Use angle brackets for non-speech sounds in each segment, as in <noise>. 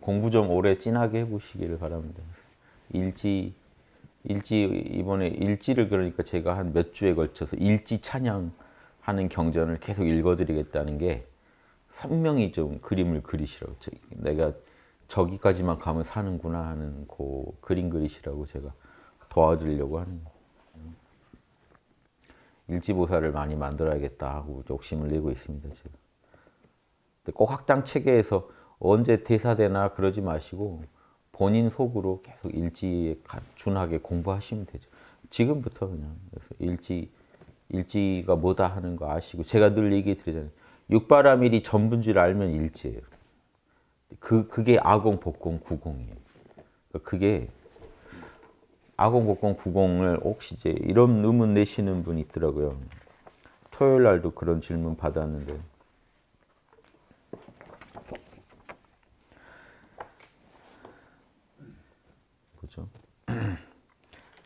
공부 좀 오래 진하게 해보시기를 바랍니다. 일지 일지 이번에 일지를 그러니까 제가 한 몇 주에 걸쳐서 일지 찬양하는 경전을 계속 읽어드리겠다는 게 선명히 좀 그림을 그리시라고 내가 저기까지만 가면 사는구나 하는 그 그림 그리시라고 제가 도와드리려고 하는 일지보사를 많이 만들어야겠다 하고 욕심을 내고 있습니다 제가. 꼭 학당 체계에서 언제 대사되나 그러지 마시고 본인 속으로 계속 일지에 준하게 공부하시면 되죠. 지금부터 그냥 일지 일지가 뭐다 하는 거 아시고 제가 늘 얘기 드리잖아요. 육바라밀이 전부인 줄 알면 일지예요. 그 그게 아공 복공 구공이에요. 그러니까 그게 아공 복공 구공을 혹시 이제 이런 의문 내시는 분 있더라고요. 토요일 날도 그런 질문 받았는데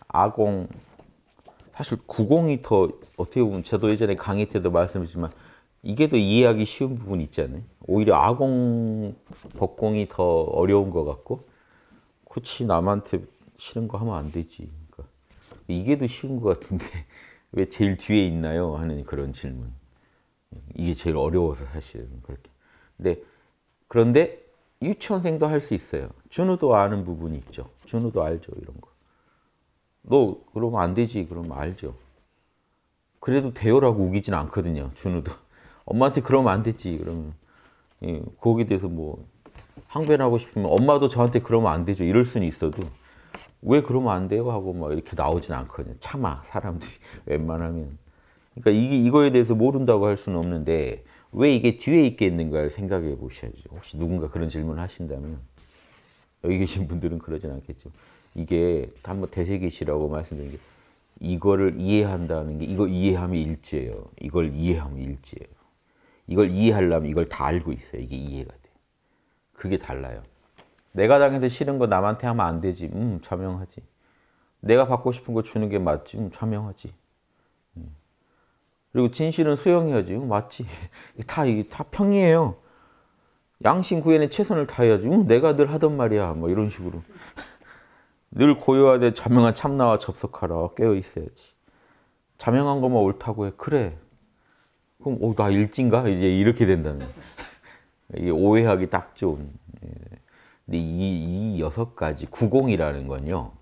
아공 사실 90이 더 어떻게 보면 저도 예전에 강의 때도 말씀했지만 이게 더 이해하기 쉬운 부분이 있잖아요 오히려 아공 법공이 더 어려운 것 같고 그렇지 남한테 싫은 거 하면 안 되지 그러니까 이게 더 쉬운 것 같은데 <laughs> 왜 제일 뒤에 있나요? 하는 그런 질문 이게 제일 어려워서 사실은 그렇게 근데 그런데 유치원생도 할 수 있어요 준우도 아는 부분이 있죠 준우도 알죠 이런 거너 그러면 안 되지. 그러면 알죠. 그래도 대요라고 우기진 않거든요. 준우도. <laughs> 엄마한테 그러면 안 되지. 그러면 예, 거기에 대해서 뭐 항변하고 싶으면 엄마도 저한테 그러면 안 되죠. 이럴 수는 있어도 왜 그러면 안 돼요? 하고 막 이렇게 나오진 않거든요. 참아 사람들이 <laughs> 웬만하면. 그러니까 이게 이거에 대해서 모른다고 할 수는 없는데 왜 이게 뒤에 있게 있는가를 생각해 보셔야죠. 혹시 누군가 그런 질문을 하신다면 여기 계신 분들은 그러진 않겠죠. 이게 한번 대세계시라고 말씀드린 게 이거를 이해한다는 게 이거 이해하면 일제예요. 이걸 이해하면 일제예요. 이걸 이해하려면 이걸 다 알고 있어요. 이게 이해가 돼. 그게 달라요. 내가 당해서 싫은 거 남한테 하면 안 되지. 음, 자명하지. 내가 받고 싶은 거 주는 게 맞지. 음, 자명하지. 음. 그리고 진실은 수용해야지. 음, 맞지. <laughs> 다 이게 다 평이에요. 양심 구현에 최선을 다해야지. 음, 내가 늘 하던 말이야. 뭐 이런 식으로. 늘 고요하되 자명한 참나와 접속하라. 깨어 있어야지. 자명한 것만 옳다고 해. 그래. 그럼 오, 나 일진가? 이제 이렇게 된다면. <laughs> 이게 오해하기 딱 좋은. 예. 근데 이, 이 여섯 가지 구공이라는 건요.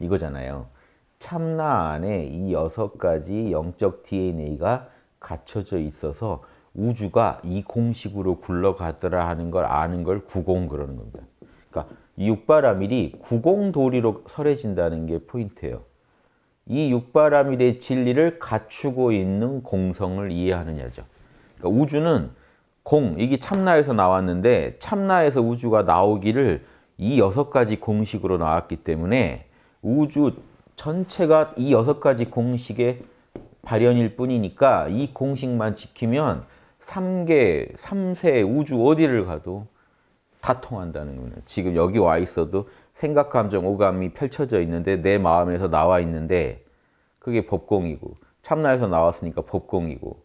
이거잖아요. 참나 안에 이 여섯 가지 영적 DNA가 갖춰져 있어서 우주가 이 공식으로 굴러가더라 하는 걸 아는 걸 구공 그러는 겁니다. 이 육바라밀이 구공도리로 설해진다는 게 포인트예요. 이 육바라밀의 진리를 갖추고 있는 공성을 이해하느냐죠. 그러니까 우주는 공, 이게 참나에서 나왔는데 참나에서 우주가 나오기를 이 여섯 가지 공식으로 나왔기 때문에 우주 전체가 이 여섯 가지 공식의 발현일 뿐이니까 이 공식만 지키면 3계, 3세 우주 어디를 가도 다 통한다는 거예요. 지금 여기 와 있어도 생각, 감정, 오감이 펼쳐져 있는데 내 마음에서 나와 있는데 그게 법공이고 참나에서 나왔으니까 법공이고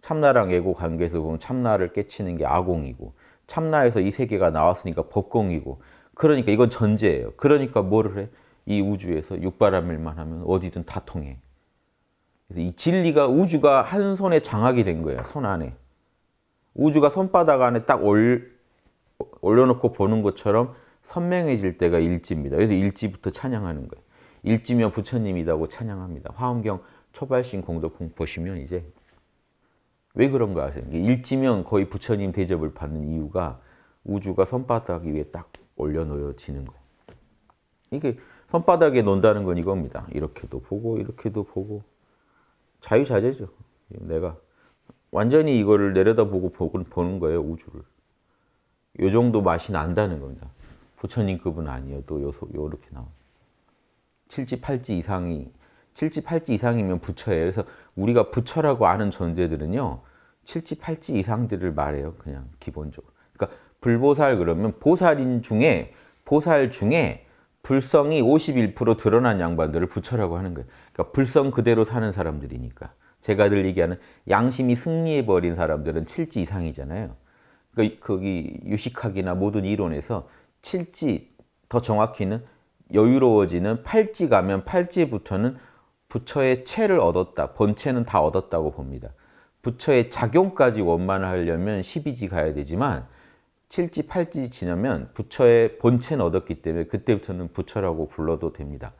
참나랑 예고 관계에서 보면 참나를 깨치는 게 아공이고 참나에서 이 세계가 나왔으니까 법공이고 그러니까 이건 전제예요. 그러니까 뭐를 해? 이 우주에서 육바람일만 하면 어디든 다 통해. 그래서 이 진리가 우주가 한 손에 장악이 된 거예요. 손 안에. 우주가 손바닥 안에 딱 올, 올려놓고 보는 것처럼 선명해질 때가 일지입니다. 그래서 일지부터 찬양하는 거예요. 일지면 부처님이라고 찬양합니다. 화엄경 초발신 공덕품 보시면 이제 왜 그런가 하세요. 일지면 거의 부처님 대접을 받는 이유가 우주가 손바닥 위에 딱 올려놓여지는 거예요. 이게 손바닥에 논다는 건 이겁니다. 이렇게도 보고 이렇게도 보고 자유자재죠. 내가 완전히 이거를 내려다보고 보는 거예요. 우주를. 요 정도 맛이 난다는 겁니다. 부처님급은 아니어도 요, 요렇게 나와. 7지, 8지 이상이, 7지, 8지 이상이면 부처예요. 그래서 우리가 부처라고 아는 존재들은요, 7지, 8지 이상들을 말해요. 그냥 기본적으로. 그러니까 불보살 그러면 보살인 중에, 보살 중에 불성이 51% 드러난 양반들을 부처라고 하는 거예요. 그러니까 불성 그대로 사는 사람들이니까. 제가 늘 얘기하는 양심이 승리해버린 사람들은 7지 이상이잖아요. 그러니까 거기 유식학이나 모든 이론에서 칠지 더 정확히는 여유로워지는 팔지 가면 팔지부터는 부처의 체를 얻었다. 본체는 다 얻었다고 봅니다. 부처의 작용까지 원만하려면 12지 가야 되지만 7지, 8지 지나면 부처의 본체는 얻었기 때문에 그때부터는 부처라고 불러도 됩니다.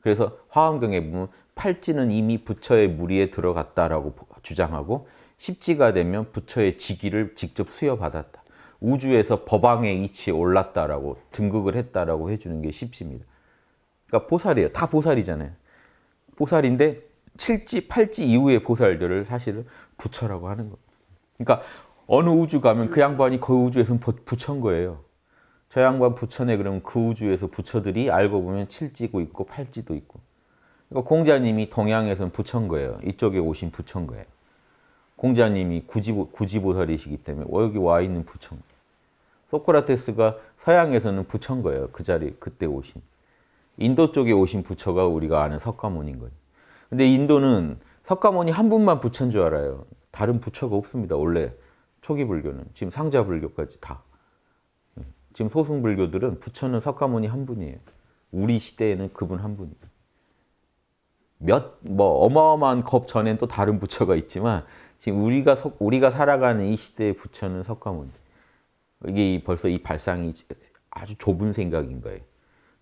그래서 화엄경에 보면 8지는 이미 부처의 무리에 들어갔다라고 주장하고 십지가 되면 부처의 직위를 직접 수여받았다. 우주에서 법왕의 위치에 올랐다라고 등극을 했다라고 해주는 게 십지입니다. 그러니까 보살이에요. 다 보살이잖아요. 보살인데 칠지팔지 이후의 보살들을 사실은 부처라고 하는 겁니다. 그러니까 어느 우주 가면 그 양반이 그 우주에서는 부처인 거예요. 저 양반 부처네 그러면 그 우주에서 부처들이 알고 보면 칠지고 있고 팔지도 있고. 그러니까 공자님이 동양에서는 부처인 거예요. 이쪽에 오신 부처인 거예요. 공자님이 구지보, 구지보살이시기 때문에 여기 와 있는 부처 소크라테스가 서양에서는 부처인 거예요. 그 자리 그때 오신. 인도 쪽에 오신 부처가 우리가 아는 석가모니인 거예요. 근데 인도는 석가모니 한 분만 부처인 줄 알아요. 다른 부처가 없습니다. 원래 초기 불교는 지금 상자 불교까지 다. 음, 지금 소승 불교들은 부처는 석가모니 한 분이에요. 우리 시대에는 그분 한 분이에요. 몇뭐 어마어마한 겁 전엔 또 다른 부처가 있지만 지금 우리가 석, 우리가 살아가는 이 시대의 부처는 석가모니. 이게 벌써 이 발상이 아주 좁은 생각인 거예요.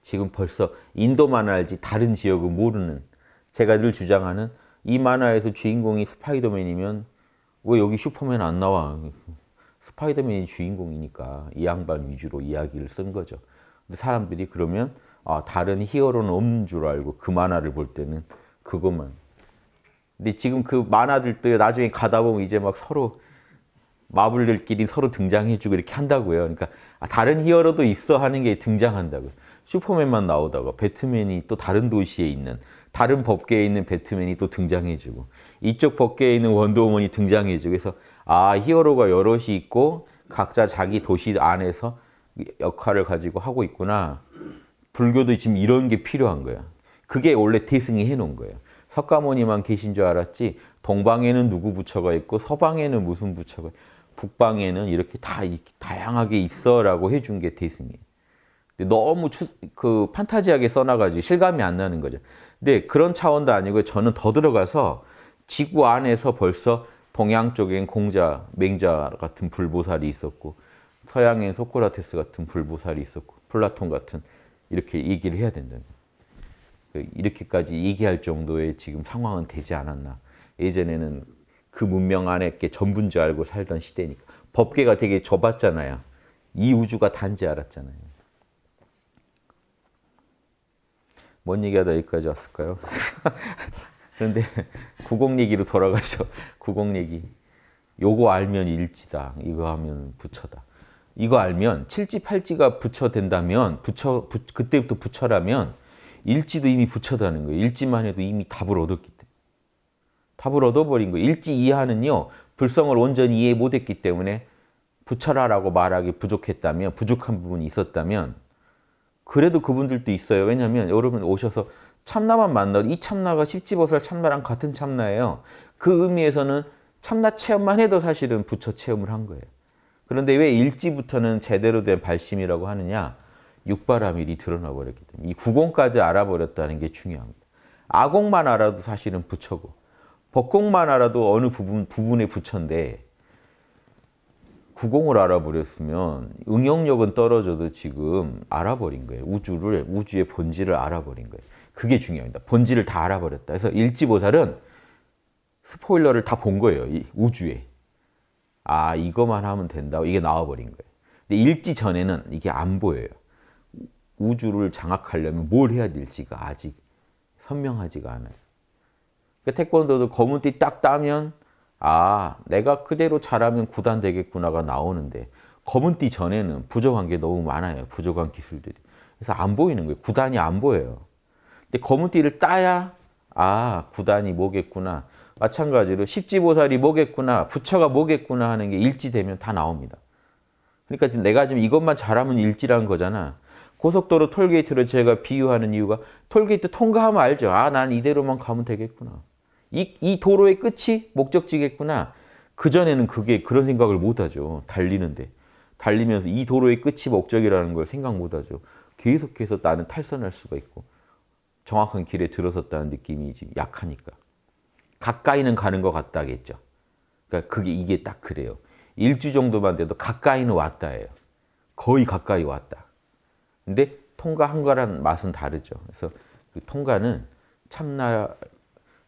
지금 벌써 인도만 알지 다른 지역은 모르는 제가 늘 주장하는 이 만화에서 주인공이 스파이더맨이면 왜 여기 슈퍼맨 안 나와? 스파이더맨이 주인공이니까 이 양반 위주로 이야기를 쓴 거죠. 근데 사람들이 그러면 아, 다른 히어로는 없는 줄 알고 그 만화를 볼 때는 그것만 근데 지금 그 만화들도 나중에 가다 보면 이제 막 서로 마블들끼리 서로 등장해주고 이렇게 한다고요. 그러니까 아, 다른 히어로도 있어 하는 게 등장한다고요. 슈퍼맨만 나오다가 배트맨이 또 다른 도시에 있는 다른 법계에 있는 배트맨이 또 등장해주고 이쪽 법계에 있는 원더우먼이 등장해주고 그래서 아 히어로가 여럿이 있고 각자 자기 도시 안에서 역할을 가지고 하고 있구나. 불교도 지금 이런 게 필요한 거야. 그게 원래 태승이 해놓은 거예요. 석가모니만 계신 줄 알았지 동방에는 누구 부처가 있고 서방에는 무슨 부처가 북방에는 이렇게 다 다양하게 있어라고 해준 게 대승이에요. 근데 너무 추, 그 판타지하게 써놔가지고 실감이 안 나는 거죠. 근데 그런 차원도 아니고 저는 더 들어가서 지구 안에서 벌써 동양 쪽엔 공자, 맹자 같은 불보살이 있었고 서양엔 소크라테스 같은 불보살이 있었고 플라톤 같은 이렇게 얘기를 해야 된다는 거예요. 그 이렇게까지 얘기할 정도의 지금 상황은 되지 않았나. 예전에는 그 문명 안에 게 전부인 줄 알고 살던 시대니까. 법계가 되게 좁았잖아요. 이 우주가 단지 알았잖아요. 뭔 얘기하다 여기까지 왔을까요? <laughs> 그런데 구공 얘기로 돌아가죠. 구공 얘기. 요거 알면 일지다. 이거 하면 부처다. 이거 알면 칠지 팔지가 부처 된다면 부처 부, 그때부터 부처라면 일지도 이미 부처다는 거예요. 일지만 해도 이미 답을 얻었기 때문에. 답을 얻어버린 거예요. 일지 이하는요. 불성을 온전히 이해 못했기 때문에 부처라라고 말하기 부족했다면, 부족한 부분이 있었다면 그래도 그분들도 있어요. 왜냐하면 여러분 오셔서 참나만 만나도 이 참나가 십지보살 참나랑 같은 참나예요. 그 의미에서는 참나 체험만 해도 사실은 부처 체험을 한 거예요. 그런데 왜 일지부터는 제대로 된 발심이라고 하느냐? 육바라밀이 드러나 버렸기 때문에 이 구공까지 알아버렸다는 게 중요합니다. 아공만 알아도 사실은 부처고 법공만 알아도 어느 부분 부분의 부처인데 구공을 알아버렸으면 응용력은 떨어져도 지금 알아버린 거예요. 우주를 우주의 본질을 알아버린 거예요. 그게 중요합니다. 본질을 다 알아버렸다. 그래서 일지보살은 스포일러를 다 본 거예요. 이 우주에. 아, 이거만 하면 된다. 이게 나와버린 거예요. 근데 일지 전에는 이게 안 보여요. 우주를 장악하려면 뭘 해야 될지가 아직 선명하지가 않아요. 그 태권도도 검은 띠딱 따면 아 내가 그대로 잘하면 구단 되겠구나가 나오는데 검은 띠 전에는 부족한 게 너무 많아요. 부족한 기술들이. 그래서 안 보이는 거예요. 구단이 안 보여요. 근데 검은 띠를 따야 아 구단이 뭐겠구나. 마찬가지로 십지보살이 뭐겠구나. 부처가 뭐겠구나 하는 게 일지되면 다 나옵니다. 그러니까 내가 지금 이것만 잘하면 일지란 거잖아. 고속도로 톨게이트를 제가 비유하는 이유가 톨게이트 통과하면 알죠. 아, 난 이대로만 가면 되겠구나. 이, 이 도로의 끝이 목적지겠구나. 그전에는 그게 그런 생각을 못하죠. 달리는데. 달리면서 이 도로의 끝이 목적이라는 걸 생각 못하죠. 계속해서 나는 탈선할 수가 있고 정확한 길에 들어섰다는 느낌이 지 약하니까. 가까이는 가는 것 같다겠죠. 그러니까 그게 이게 딱 그래요. 일주 정도만 돼도 가까이는 왔다예요. 거의 가까이 왔다. 근데 통과한 거란 맛은 다르죠. 그래서 그 통과는 참나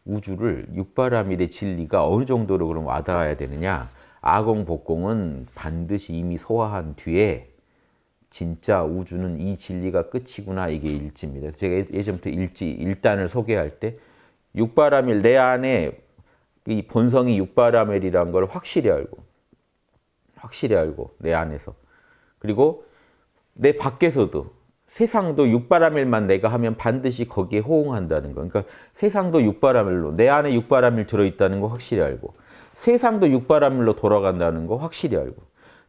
우주를 육바라밀의 진리가 어느 정도로 그럼 와닿아야 되느냐. 아공, 복공은 반드시 이미 소화한 뒤에 진짜 우주는 이 진리가 끝이구나 이게 일지입니다. 제가 예, 예전부터 일지, 일단을 소개할 때 육바라밀, 내 안에 이 본성이 육바라밀이란 걸 확실히 알고 확실히 알고 내 안에서 그리고 내 밖에서도 세상도 육바람일만 내가 하면 반드시 거기에 호응한다는 거. 그러니까 세상도 육바람일로내 안에 육바람일 들어있다는 거 확실히 알고 세상도 육바람일로 돌아간다는 거 확실히 알고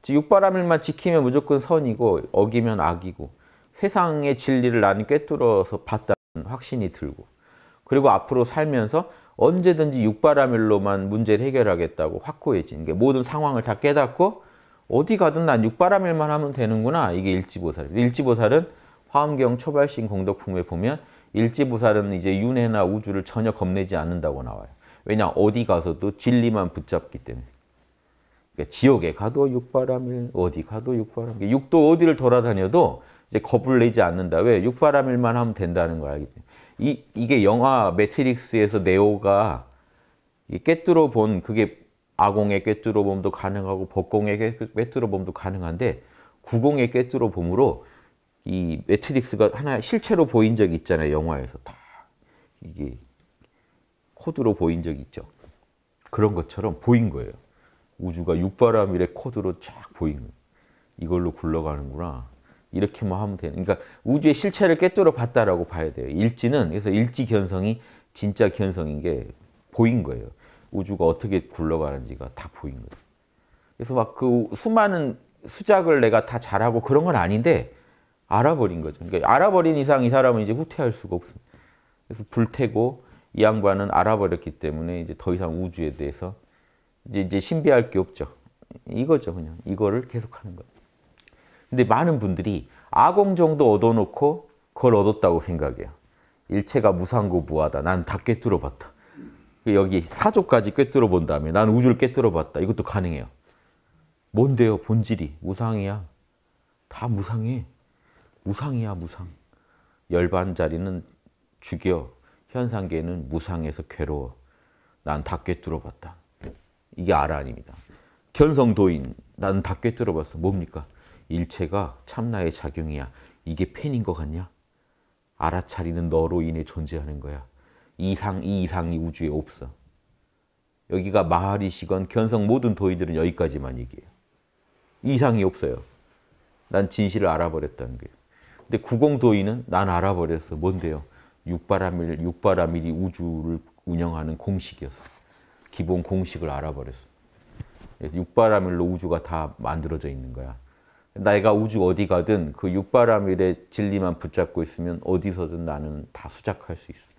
육바람일만 지키면 무조건 선이고 어기면 악이고 세상의 진리를 나는 꿰뚫어서 봤다는 확신이 들고 그리고 앞으로 살면서 언제든지 육바람일로만 문제를 해결하겠다고 확고해진 게 모든 상황을 다 깨닫고 어디 가든 난육바라밀만 하면 되는구나. 이게 일지보살. 일지보살은 화엄경 초발신 공덕품에 보면 일지보살은 이제 윤회나 우주를 전혀 겁내지 않는다고 나와요. 왜냐 어디 가서도 진리만 붙잡기 때문에. 그러니까 지옥에 가도 육바람일, 어디 가도 육바람일. 그러니까 육도 어디를 돌아다녀도 이제 겁을 내지 않는다. 왜? 육바람일만 하면 된다는 걸 알기 때문에. 이, 이게 영화 매트릭스에서 네오가 깨뜨려 본 그게 아공의 꿰뚫어봄도 가능하고 복공의 꿰뚫어봄도 가능한데 구공의 꿰뚫어봄으로 이 매트릭스가 하나 실체로 보인 적이 있잖아요. 영화에서 다 이게 코드로 보인 적이 있죠. 그런 것처럼 보인 거예요. 우주가 육바라밀의 코드로 쫙 보인 거 이걸로 굴러가는구나. 이렇게만 뭐 하면 되는. 그러니까 우주의 실체를 깨뜨려 봤다라고 봐야 돼요. 일지는 그래서 일지 견성이 진짜 견성인 게 보인 거예요. 우주가 어떻게 굴러가는지가 다 보인 거예요. 그래서 막 그 수많은 수작을 내가 다 잘하고 그런 건 아닌데 알아버린 거죠. 그러니까 알아버린 이상 이 사람은 이제 후퇴할 수가 없습니다. 그래서 불태고 이 양반은 알아버렸기 때문에 이제 더 이상 우주에 대해서 이제, 이제 신비할 게 없죠. 이거죠, 그냥. 이거를 계속하는 거예요. 근데 많은 분들이 아공 정도 얻어놓고 그걸 얻었다고 생각해요. 일체가 무상고 무하다. 난 다 깨뚫어봤다. 그 여기 사조까지 꿰뚫어 본 다음에 나는 우주를 꿰뚫어 봤다. 이것도 가능해요. 뭔데요? 본질이 무상이야. 다 무상해. 무상이야, 무상. 열반자리는 죽여. 현상계는 무상에서 괴로워. 난 다 꿰뚫어 봤다. 이게 아란입니다. 견성도인. 난 다 꿰뚫어 봤어. 뭡니까? 일체가 참나의 작용이야. 이게 팬인 것 같냐? 알아차리는 너로 인해 존재하는 거야. 이상 이 이상이 우주에 없어. 여기가 마하리시건 견성 모든 도인들은 여기까지만 얘기해요. 이상이 없어요. 난 진실을 알아버렸다는 게. 근데 구공도인은 난 알아버렸어. 뭔데요? 육바라밀, 육바라밀이 우주를 운영하는 공식이었어. 기본 공식을 알아버렸어. 육바라밀로 우주가 다 만들어져 있는 거야. 내가 우주 어디 가든 그 육바라밀의 진리만 붙잡고 있으면 어디서든 나는 다 수작할 수 있어.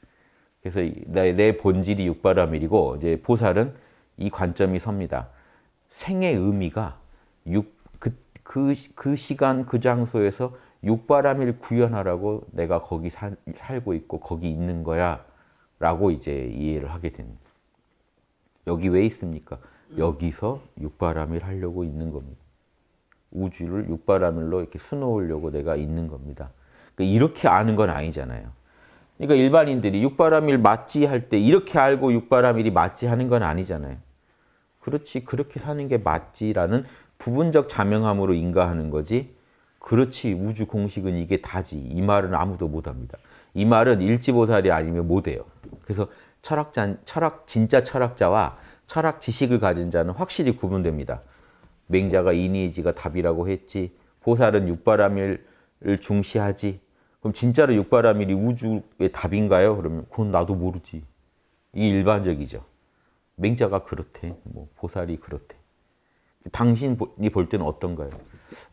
그래서 내, 내 본질이 육바라밀이고 이제 보살은 이 관점이 섭니다. 생의 의미가 육, 그, 그, 그 시간, 그 장소에서 육바람일 구현하라고 내가 거기 사, 살고 있고 거기 있는 거야 라고 이제 이해를 하게 됩니다. 여기 왜 있습니까? 여기서 육바람일 하려고 있는 겁니다. 우주를 육바람일로 이렇게 수놓으려고 내가 있는 겁니다. 그러니까 이렇게 아는 건 아니잖아요. 그러니까 일반인들이 육바라밀 맞지 할 때 이렇게 알고 육바라밀이 맞지 하는 건 아니잖아요. 그렇지 그렇게 사는 게 맞지라는 부분적 자명함으로 인가하는 거지 그렇지 우주 공식은 이게 다지 이 말은 아무도 못합니다. 이 말은 일지보살이 아니면 못해요. 그래서 철학자, 철학 진짜 철학자와 철학 지식을 가진 자는 확실히 구분됩니다. 맹자가 이니지가 답이라고 했지 보살은 육바라밀을 중시하지 그럼 진짜로 육바라밀이 우주의 답인가요? 그러면 그건 나도 모르지. 이게 일반적이죠. 맹자가 그렇대. 뭐 보살이 그렇대. 당신이 볼 때는 어떤가요?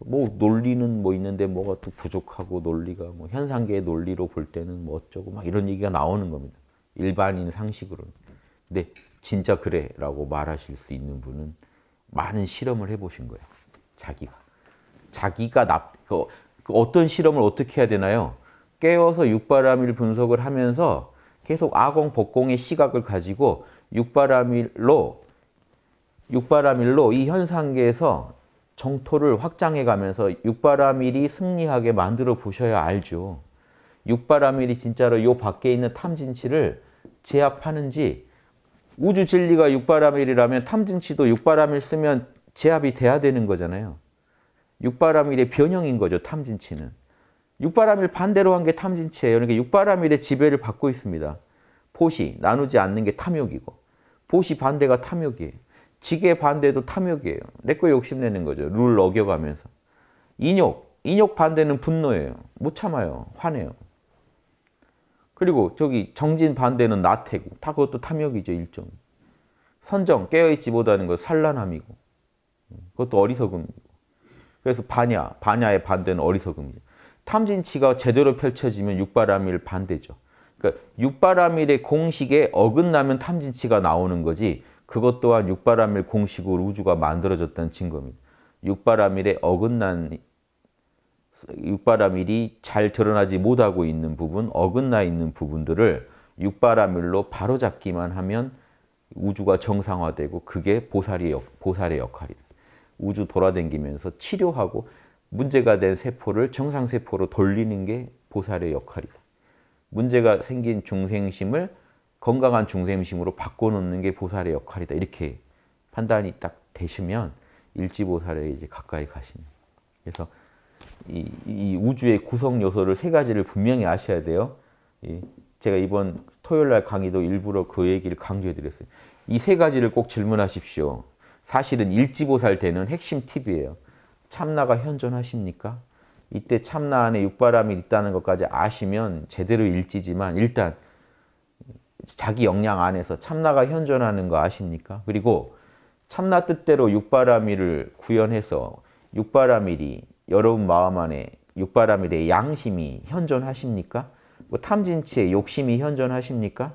뭐 논리는 뭐 있는데 뭐가 또 부족하고 논리가 뭐 현상계의 논리로 볼 때는 뭐 어쩌고 막 이런 얘기가 나오는 겁니다. 일반인 상식으로는. 근데 진짜 그래라고 말하실 수 있는 분은 많은 실험을 해보신 거예요. 자기가 자기가 납그 그 어떤 실험을 어떻게 해야 되나요? 깨워서 육바람일 분석을 하면서 계속 아공, 복공의 시각을 가지고 육바람일로 육바람일로 이 현상계에서 정토를 확장해 가면서 육바람일이 승리하게 만들어 보셔야 알죠. 육바람일이 진짜로 요 밖에 있는 탐진치를 제압하는지 우주 진리가 육바람일이라면 탐진치도 육바람일 쓰면 제압이 돼야 되는 거잖아요. 육바라밀의 변형인 거죠. 탐진치는. 육바라밀 반대로 한 게 탐진치예요. 그러니까 육바라밀의 지배를 받고 있습니다. 포시, 나누지 않는 게 탐욕이고 포시 반대가 탐욕이에요. 지게 반대도 탐욕이에요. 내 거 욕심내는 거죠. 룰 어겨가면서. 인욕, 인욕 반대는 분노예요. 못 참아요. 화내요. 그리고 저기 정진 반대는 나태고 다 그것도 탐욕이죠. 일종. 선정, 깨어있지 못하는 거 산란함이고 음, 그것도 어리석음이고 그래서 반야, 반야의 반대는 어리석음이죠. 탐진치가 제대로 펼쳐지면 육바람일 반대죠. 그러니까 육바람일의 공식에 어긋나면 탐진치가 나오는 거지 그것 또한 육바람일 공식으로 우주가 만들어졌다는 증거입니다. 육바람일에 어긋난 육바람일이 잘 드러나지 못하고 있는 부분, 어긋나 있는 부분들을 육바람일로 바로잡기만 하면 우주가 정상화되고 그게 보살의, 역, 보살의 역할이다. 우주 돌아댕기면서 치료하고 문제가 된 세포를 정상세포로 돌리는 게 보살의 역할이다. 문제가 생긴 중생심을 건강한 중생심으로 바꿔놓는 게 보살의 역할이다. 이렇게 판단이 딱 되시면 일지보살에 이제 가까이 가시는. 그래서 이, 이, 우주의 구성 요소를 세 가지를 분명히 아셔야 돼요. 예, 제가 이번 토요일 날 강의도 일부러 그 얘기를 강조해 드렸어요. 이 세 가지를 꼭 질문하십시오. 사실은 일지보살 되는 핵심 팁이에요. 참나가 현존하십니까? 이때 참나 안에 육바람이 있다는 것까지 아시면 제대로 일지지만 일단 자기 역량 안에서 참나가 현존하는 거 아십니까? 그리고 참나 뜻대로 육바라밀을 구현해서 육바라밀이 여러분 마음 안에 육바라밀의 양심이 현존하십니까? 뭐 탐진치의 욕심이 현존하십니까?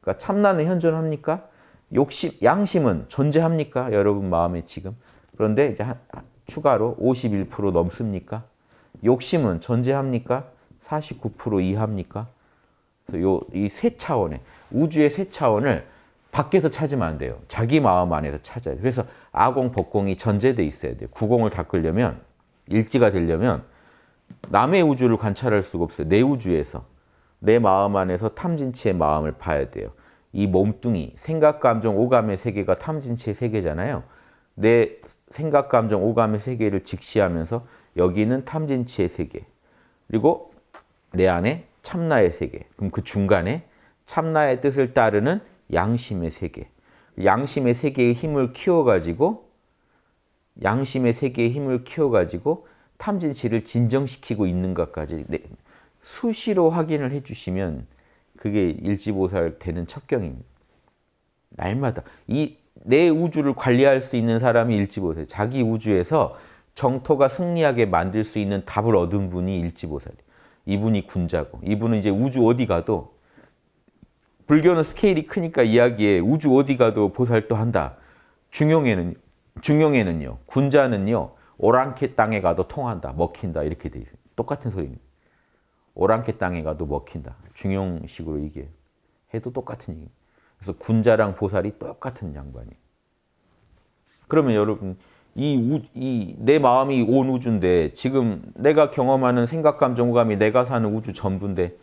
그러니까 참나는 현존합니까? 욕심, 양심은 존재합니까? 여러분 마음에 지금. 그런데 이제 한, 추가로 51% 넘습니까? 욕심은 존재합니까? 49%이하니까 이 세 차원에 우주의 세 차원을 밖에서 찾으면 안 돼요. 자기 마음 안에서 찾아야 돼요. 그래서 아공, 법공이 전제돼 있어야 돼요. 구공을 닦으려면 일지가 되려면 남의 우주를 관찰할 수가 없어요. 내 우주에서 내 마음 안에서 탐진치의 마음을 봐야 돼요. 이 몸뚱이, 생각, 감정, 오감의 세계가 탐진치의 세계잖아요. 내 생각, 감정, 오감의 세계를 직시하면서 여기는 탐진치의 세계, 그리고 내 안에 참나의 세계, 그럼 그 중간에 참나의 뜻을 따르는 양심의 세계, 양심의 세계의 힘을 키워가지고 양심의 세계의 힘을 키워가지고 탐진치를 진정시키고 있는가까지 네. 수시로 확인을 해주시면 그게 일지보살 되는 첫경입니다 날마다 이 내 우주를 관리할 수 있는 사람이 일지보살. 자기 우주에서 정토가 승리하게 만들 수 있는 답을 얻은 분이 일지보살이. 이분이 군자고. 이분은 이제 우주 어디 가도 불교는 스케일이 크니까 이야기에 우주 어디 가도 보살도 한다. 중용에는 중용에는요. 군자는요. 오랑캐 땅에 가도 통한다. 먹힌다. 이렇게 돼 있어요. 똑같은 소리입니다. 오랑캐 땅에 가도 먹힌다. 중용식으로 이게 해도 똑같은 얘기. 그래서 군자랑 보살이 똑같은 양반이. 그러면 여러분 이내 마음이 온 우주인데 지금 내가 경험하는 생각, 감정, 오감이 내가 사는 우주 전부인데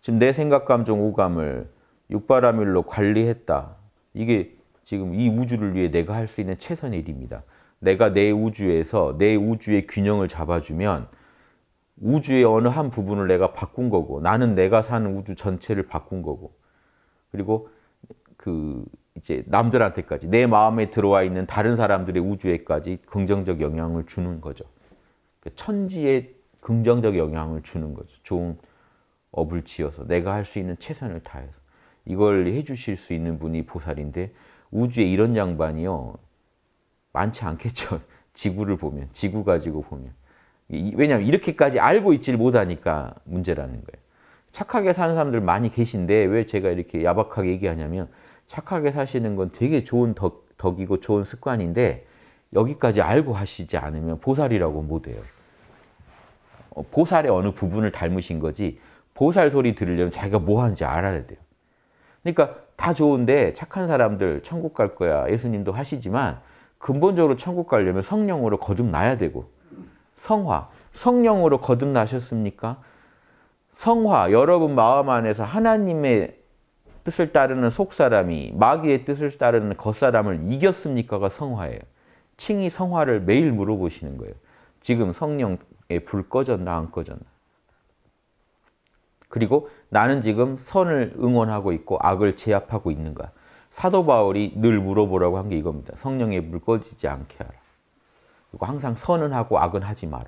지금 내 생각, 감정, 오감을 육바라밀로 관리했다. 이게 지금 이 우주를 위해 내가 할 수 있는 최선의 일입니다. 내가 내 우주에서 내 우주의 균형을 잡아주면 우주의 어느 한 부분을 내가 바꾼 거고 나는 내가 사는 우주 전체를 바꾼 거고 그리고 그 이제 남들한테까지 내 마음에 들어와 있는 다른 사람들의 우주에까지 긍정적 영향을 주는 거죠. 그러니까 천지에 긍정적 영향을 주는 거죠. 좋은 업을 지어서 내가 할 수 있는 최선을 다해서 이걸 해주실 수 있는 분이 보살인데 우주에 이런 양반이요 많지 않겠죠. <laughs> 지구를 보면 지구 가지고 보면 왜냐하면 이렇게까지 알고 있질 못하니까 문제라는 거예요. 착하게 사는 사람들 많이 계신데 왜 제가 이렇게 야박하게 얘기하냐면 착하게 사시는 건 되게 좋은 덕, 덕이고 좋은 습관인데 여기까지 알고 하시지 않으면 보살이라고 못해요. 어, 보살의 어느 부분을 닮으신 거지 보살 소리 들으려면 자기가 뭐 하는지 알아야 돼요. 그러니까 다 좋은데 착한 사람들 천국 갈 거야 예수님도 하시지만 근본적으로 천국 가려면 성령으로 거듭나야 되고 성화, 성령으로 거듭나셨습니까? 성화, 여러분 마음 안에서 하나님의 뜻을 따르는 속사람이 마귀의 뜻을 따르는 겉사람을 이겼습니까가 성화예요. 칭이 성화를 매일 물어보시는 거예요. 지금 성령에 불 꺼졌나 안 꺼졌나. 그리고 나는 지금 선을 응원하고 있고 악을 제압하고 있는가. 사도 바울이 늘 물어보라고 한 게 이겁니다. 성령에 물 꺼지지 않게 하라. 그리고 항상 선은 하고 악은 하지 마라.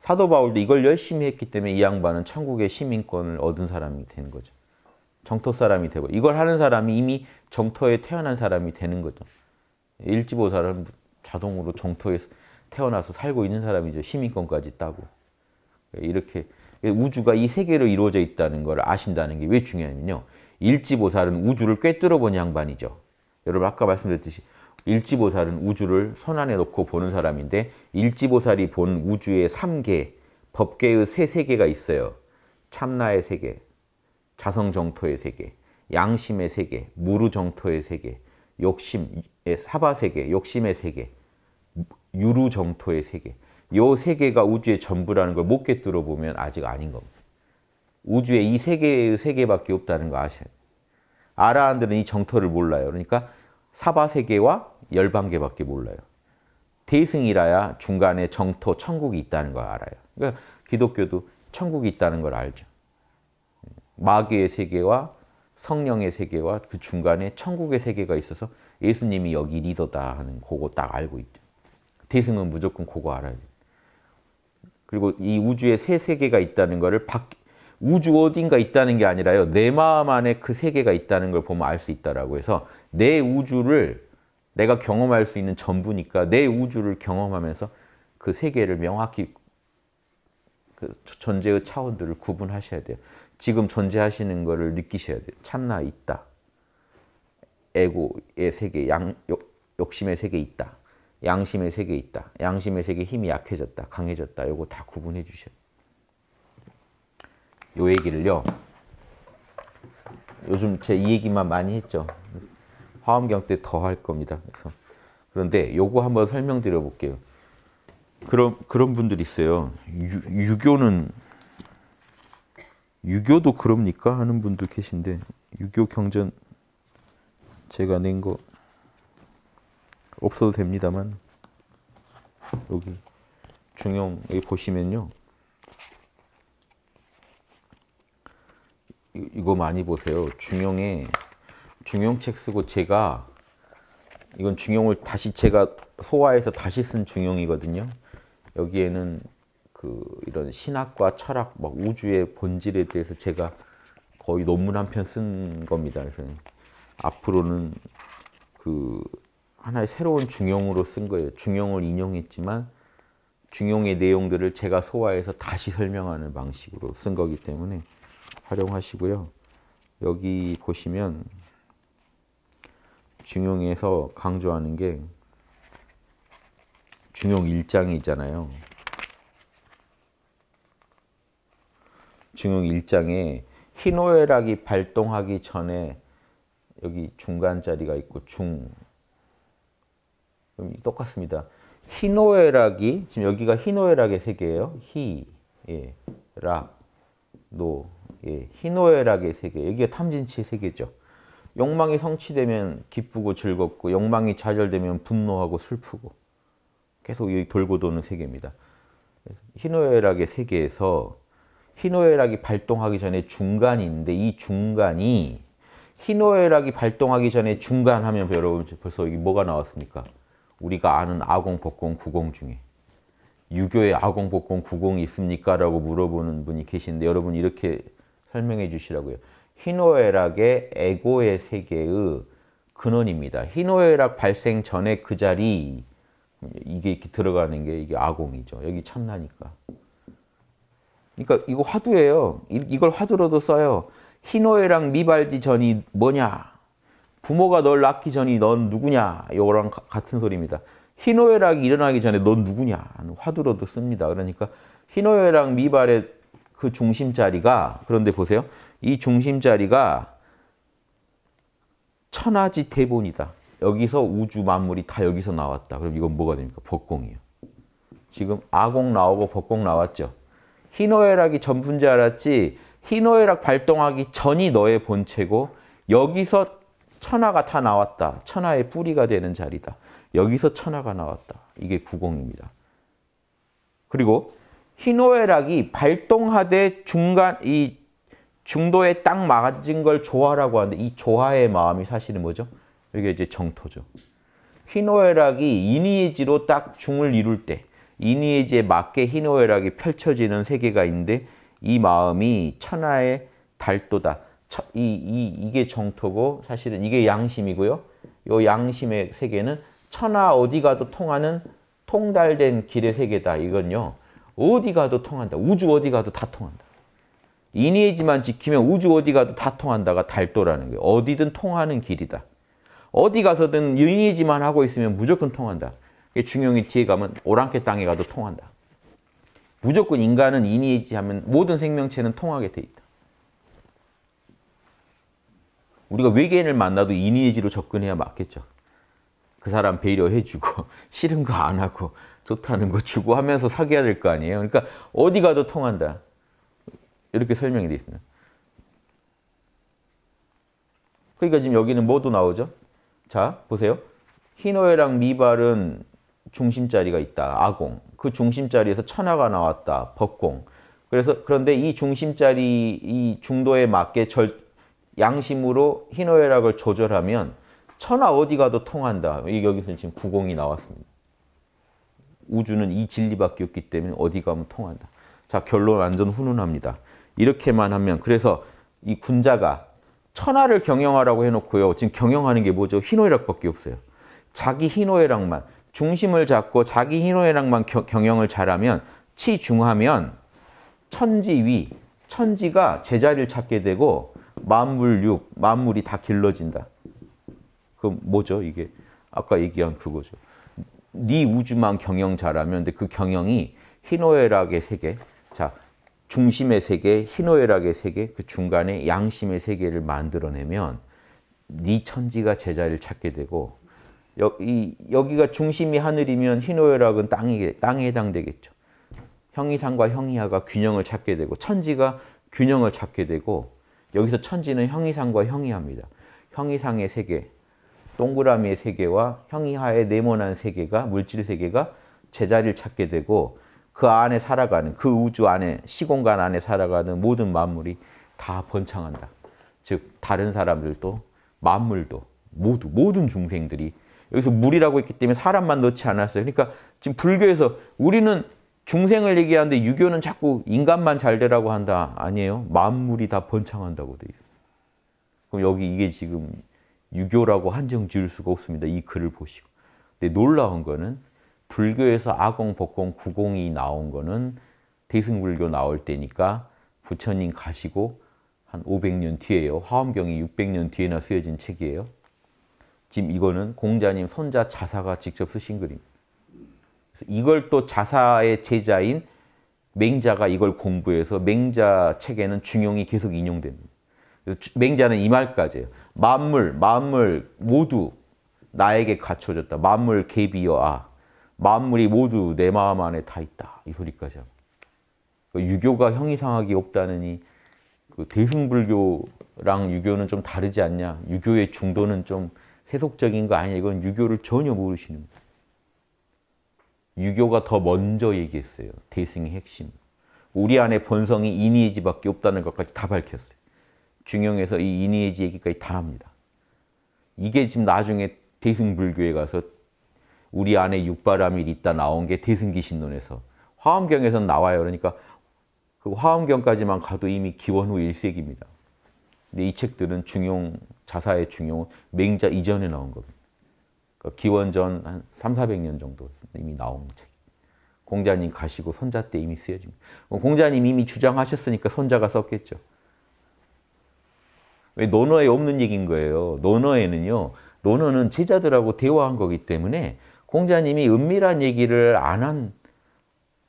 사도 바울도 이걸 열심히 했기 때문에 이 양반은 천국의 시민권을 얻은 사람이 되 거죠. 정토 사람이 되고 이걸 하는 사람이 이미 정토에 태어난 사람이 되는 거죠. 일지보살은 자동으로 정토에 태어나서 살고 있는 사람이죠. 시민권까지 따고. 이렇게 우주가 이 세계로 이루어져 있다는 걸 아신다는 게 왜 중요하냐면요. 일지보살은 우주를 꿰뚫어 본 양반이죠. 여러분 아까 말씀드렸듯이 일지보살은 우주를 손안에 놓고 보는 사람인데 일지보살이 본 우주의 3개, 법계의 세 세계가 있어요. 참나의 세계, 자성정토의 세계, 양심의 세계, 무루정토의 세계, 욕심의 사바세계, 욕심의 세계, 유루정토의 세계. 요 세계가 우주의 전부라는 걸 못 깨뜨려 보면 아직 아닌 겁니다. 우주에 이 세계의 세계밖에 없다는 거 아셔야 돼요. 아라한들은 이 정토를 몰라요. 그러니까 사바세계와 열반계밖에 몰라요. 대승이라야 중간에 정토, 천국이 있다는 걸 알아요. 그러니까 기독교도 천국이 있다는 걸 알죠. 마귀의 세계와 성령의 세계와 그 중간에 천국의 세계가 있어서 예수님이 여기 리더다 하는 그거 딱 알고 있죠. 대승은 무조건 그거 알아야 돼요. 그리고 이 우주에 세 세계가 있다는 것을 우주 어딘가 있다는 게 아니라요. 내 마음 안에 그 세계가 있다는 걸 보면 알 수있다라 해서 내 우주를 내가 경험할 수 있는 전부니까 내 우주를 경험하면서 그 세계를 명확히 그 존재의 차원들을 구분하셔야 돼요. 지금 존재하시는 것을 느끼셔야 돼요. 참나 있다. 에고의 세계, 양, 욕, 심의 세계 있다. 양심의 세계 있다. 양심의 세계 힘이 약해졌다. 강해졌다. 요거 다 구분해 주셔야 돼요. 요 얘기를요. 요즘 제이 얘기만 많이 했죠. 화음경때더할 겁니다. 그래서 그런데 요거 한번 설명드려 볼게요. 그런 그런 분들 있어요. 유, 유교는 유교도 그럽니까 하는 분도 계신데 유교 경전 제가 낸 거 없어도 됩니다만 여기 중용 여기 보시면요. 이거 많이 보세요. 중용에 중용책 쓰고 제가 이건 중용을 다시 제가 소화해서 다시 쓴 중용이거든요. 여기에는 그 이런 신학과 철학, 막 우주의 본질에 대해서 제가 거의 논문 한 편 쓴 겁니다. 그래서 앞으로는 그 하나의 새로운 중용으로 쓴 거예요. 중용을 인용했지만 중용의 내용들을 제가 소화해서 다시 설명하는 방식으로 쓴 거기 때문에 활용하시고요. 여기 보시면 중용에서 강조하는 게 중용 1장이 있잖아요. 중용 1장에 희노애락이 발동하기 전에 여기 중간 자리가 있고 중 똑같습니다. 희노애락이 지금 여기가 희노애락의 세계예요. 희, 예, 락, 노, 예, 희노애락의 세계. 여기가 탐진치의 세계죠. 욕망이 성취되면 기쁘고 즐겁고 욕망이 좌절되면 분노하고 슬프고 계속 돌고 도는 세계입니다. 희노애락의 세계에서 희노애락이 발동하기 전에 중간인데 이 중간이 희노애락이 발동하기 전에 중간하면 여러분 벌써 이게 뭐가 나왔습니까? 우리가 아는 아공, 복공, 구공 중에 유교의 아공, 복공, 구공이 있습니까? 라고 물어보는 분이 계신데 여러분 이렇게 설명해 주시라고요. 희노애락의 에고의 세계의 근원입니다. 희노애락 발생 전에 그 자리 이게 이렇게 들어가는 게 이게 아공이죠. 여기 참나니까. 그러니까 이거 화두예요. 이걸 화두로도 써요. 희노애락 미발지 전이 뭐냐? 부모가 널 낳기 전이 넌 누구냐? 이거랑 같은 소리입니다. 희노애락이 일어나기 전에 넌 누구냐? 화두로도 씁니다. 그러니까 희노애락 미발의 그 중심 자리가 그런데 보세요. 이 중심 자리가 천하지 대본이다. 여기서 우주 만물이 다 여기서 나왔다. 그럼 이건 뭐가 됩니까? 법공이요 지금 아공 나오고 법공 나왔죠. 희노애락이 전분지 알았지 희노애락 발동하기 전이 너의 본체고 여기서 천하가 다 나왔다. 천하의 뿌리가 되는 자리다. 여기서 천하가 나왔다. 이게 구공입니다. 그리고 희노애락이 발동하되 중간 이 중도에 딱 맞은 걸 조화라고 하는데 이 조화의 마음이 사실은 뭐죠? 이게 이제 정토죠. 희노애락이 이니에지로 딱 중을 이룰 때 이니에지에 맞게 희노애락이 펼쳐지는 세계가 있는데 이 마음이 천하의 달도다. 이, 이, 이게 정토고 사실은 이게 양심이고요. 요 양심의 세계는 천하 어디 가도 통하는 통달된 길의 세계다. 이건요. 어디 가도 통한다. 우주 어디 가도 다 통한다. 이니에지만 이 지키면 우주 어디 가도 다 통한다가 달도라는 거예요. 어디든 통하는 길이다. 어디 가서든 이니에지만 하고 있으면 무조건 통한다. 중용이 뒤에 가면 오랑캐 땅에 가도 통한다. 무조건 인간은 이니에지 하면 모든 생명체는 통하게 돼 있다. 우리가 외계인을 만나도 이니에지로 접근해야 맞겠죠. 그 사람 배려해주고 <laughs> 싫은 거 안 하고 좋다는 거 주고 하면서 사귀어야 될 거 아니에요. 그러니까 어디 가도 통한다. 이렇게 설명이 되어 있습니다. 그러니까 지금 여기는 뭐도 나오죠? 자, 보세요. 희노애랑 미발은 중심자리가 있다. 아공. 그 중심자리에서 천하가 나왔다. 법공. 그래서 그런데 이 중심자리 이 중도에 맞게 절, 양심으로 희노애락을 조절하면 천하 어디 가도 통한다. 여기서 지금 구공이 나왔습니다. 우주는 이 진리밖에 없기 때문에 어디 가면 통한다. 자 결론 완전 훈훈합니다. 이렇게만 하면 그래서 이 군자가 천하를 경영하라고 해놓고요. 지금 경영하는 게 뭐죠? 희노애락밖에 없어요. 자기 희노애락만 중심을 잡고 자기 희노애락만 경영을 잘하면 치중하면 천지위 천지가 제자리를 찾게 되고 만물육 만물이 다 길러진다. 그 뭐죠 이게 아까 얘기한 그거죠. 네 우주만 경영 잘하면 근데 그 경영이 희노애락의 세계. 자 중심의 세계, 희노애락의 세계, 그 중간에 양심의 세계를 만들어내면 네 천지가 제자를 찾게 되고 여, 이, 여기가 중심이 하늘이면 희노애락은 땅이, 땅에 해당되겠죠. 형이상과 형이하가 균형을 찾게 되고 천지가 균형을 찾게 되고 여기서 천지는 형이상과 형이합니다. 형이상의 세계, 동그라미의 세계와 형이하의 네모난 세계가 물질 세계가 제자리를 찾게 되고 그 안에 살아가는 그 우주 안에 시공간 안에 살아가는 모든 만물이 다 번창한다. 즉 다른 사람들도 만물도 모두 모든 중생들이 여기서 물이라고 했기 때문에 사람만 넣지 않았어요. 그러니까 지금 불교에서 우리는 중생을 얘기하는데 유교는 자꾸 인간만 잘 되라고 한다. 아니에요. 만물이 다 번창한다고 돼 있어요. 그럼 여기 이게 지금 유교라고 한정 지을 수가 없습니다. 이 글을 보시고. 근데 놀라운 거는 불교에서 아공, 복공, 구공이 나온 거는 대승불교 나올 때니까 부처님 가시고 한 500년 뒤에요. 화엄경이 600년 뒤에나 쓰여진 책이에요. 지금 이거는 공자님 손자 자사가 직접 쓰신 글입니다. 이걸 또 자사의 제자인 맹자가 이걸 공부해서 맹자 책에는 중용이 계속 인용됩니다. 맹자는 이 말까지예요. 만물, 만물 모두 나에게 갖춰졌다. 만물 개비여아. 만물이 모두 내 마음 안에 다 있다. 이 소리까지 합니다. 그 유교가 형이상학이 없다느니 그 대승불교랑 유교는 좀 다르지 않냐. 유교의 중도는 좀 세속적인 거 아니야. 이건 유교를 전혀 모르시는 유교가 더 먼저 얘기했어요. 대승의 핵심. 우리 안에 본성이 이니에지밖에 없다는 것까지 다 밝혔어요. 중용에서 이 이니에지 얘기까지 다 합니다. 이게 지금 나중에 대승불교에 가서 우리 안에 육바람이 있다 나온 게 대승기 신론에서 화엄경에서 나와요. 그러니까 그 화엄경까지만 가도 이미 기원 후 1세기입니다. 근데 이 책들은 중용, 자사의 중용은 맹자 이전에 나온 겁니다. 그러니까 기원 전한 3, 400년 정도 이미 나온 책. 공자님 가시고 선자 때 이미 쓰여집니다. 뭐 공자님 이미 주장하셨으니까 선자가 썼겠죠. 왜 논어에 없는 얘기인 거예요. 논어에는요. 논어는 제자들하고 대화한 거기 때문에 공자님이 은밀한 얘기를 안 한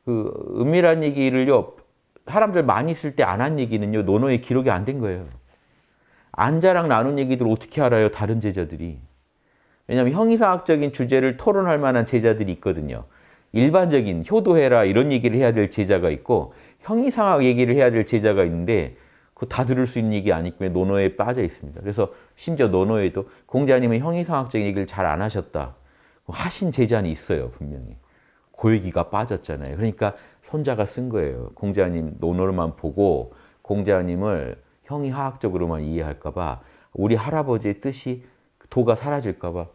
그 은밀한 얘기를요 사람들 많이 쓸 때 안 한 얘기는요 논어에 기록이 안 된 거예요. 안자랑 나눈 얘기들 어떻게 알아요 다른 제자들이? 왜냐하면 형이상학적인 주제를 토론할 만한 제자들이 있거든요. 일반적인 효도해라 이런 얘기를 해야 될 제자가 있고 형이상학 얘기를 해야 될 제자가 있는데 그 다 들을 수 있는 얘기 아니기 때문에 논어에 빠져 있습니다. 그래서 심지어 논어에도 공자님은 형이상학적인 얘기를 잘 안 하셨다. 하신 제자는 있어요, 분명히. 고기가 빠졌잖아요. 그러니까 손자가 쓴 거예요. 공자님 논어만 보고 공자님을 형이 화학적으로만 이해할까봐 우리 할아버지의 뜻이 도가 사라질까봐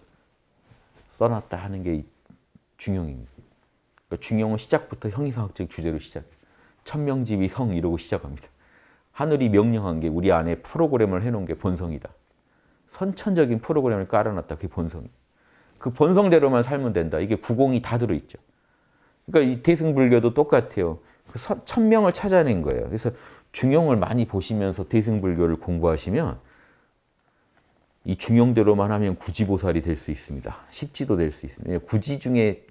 써놨다 하는 게 중용입니다. 그러니까 중용은 시작부터 형이상학적 주제로 시작. 천명지위 성 이러고 시작합니다. 하늘이 명령한 게 우리 안에 프로그램을 해놓은 게 본성이다. 선천적인 프로그램을 깔아놨다. 그게 본성이다. 그 본성대로만 살면 된다. 이게 구공이 다 들어있죠. 그러니까 이 대승불교도 똑같아요. 그 천명을 찾아낸 거예요. 그래서 중용을 많이 보시면서 대승불교를 공부하시면 이 중용대로만 하면 구지보살이 될 수 있습니다. 십지도 될 수 있습니다. 구지 중에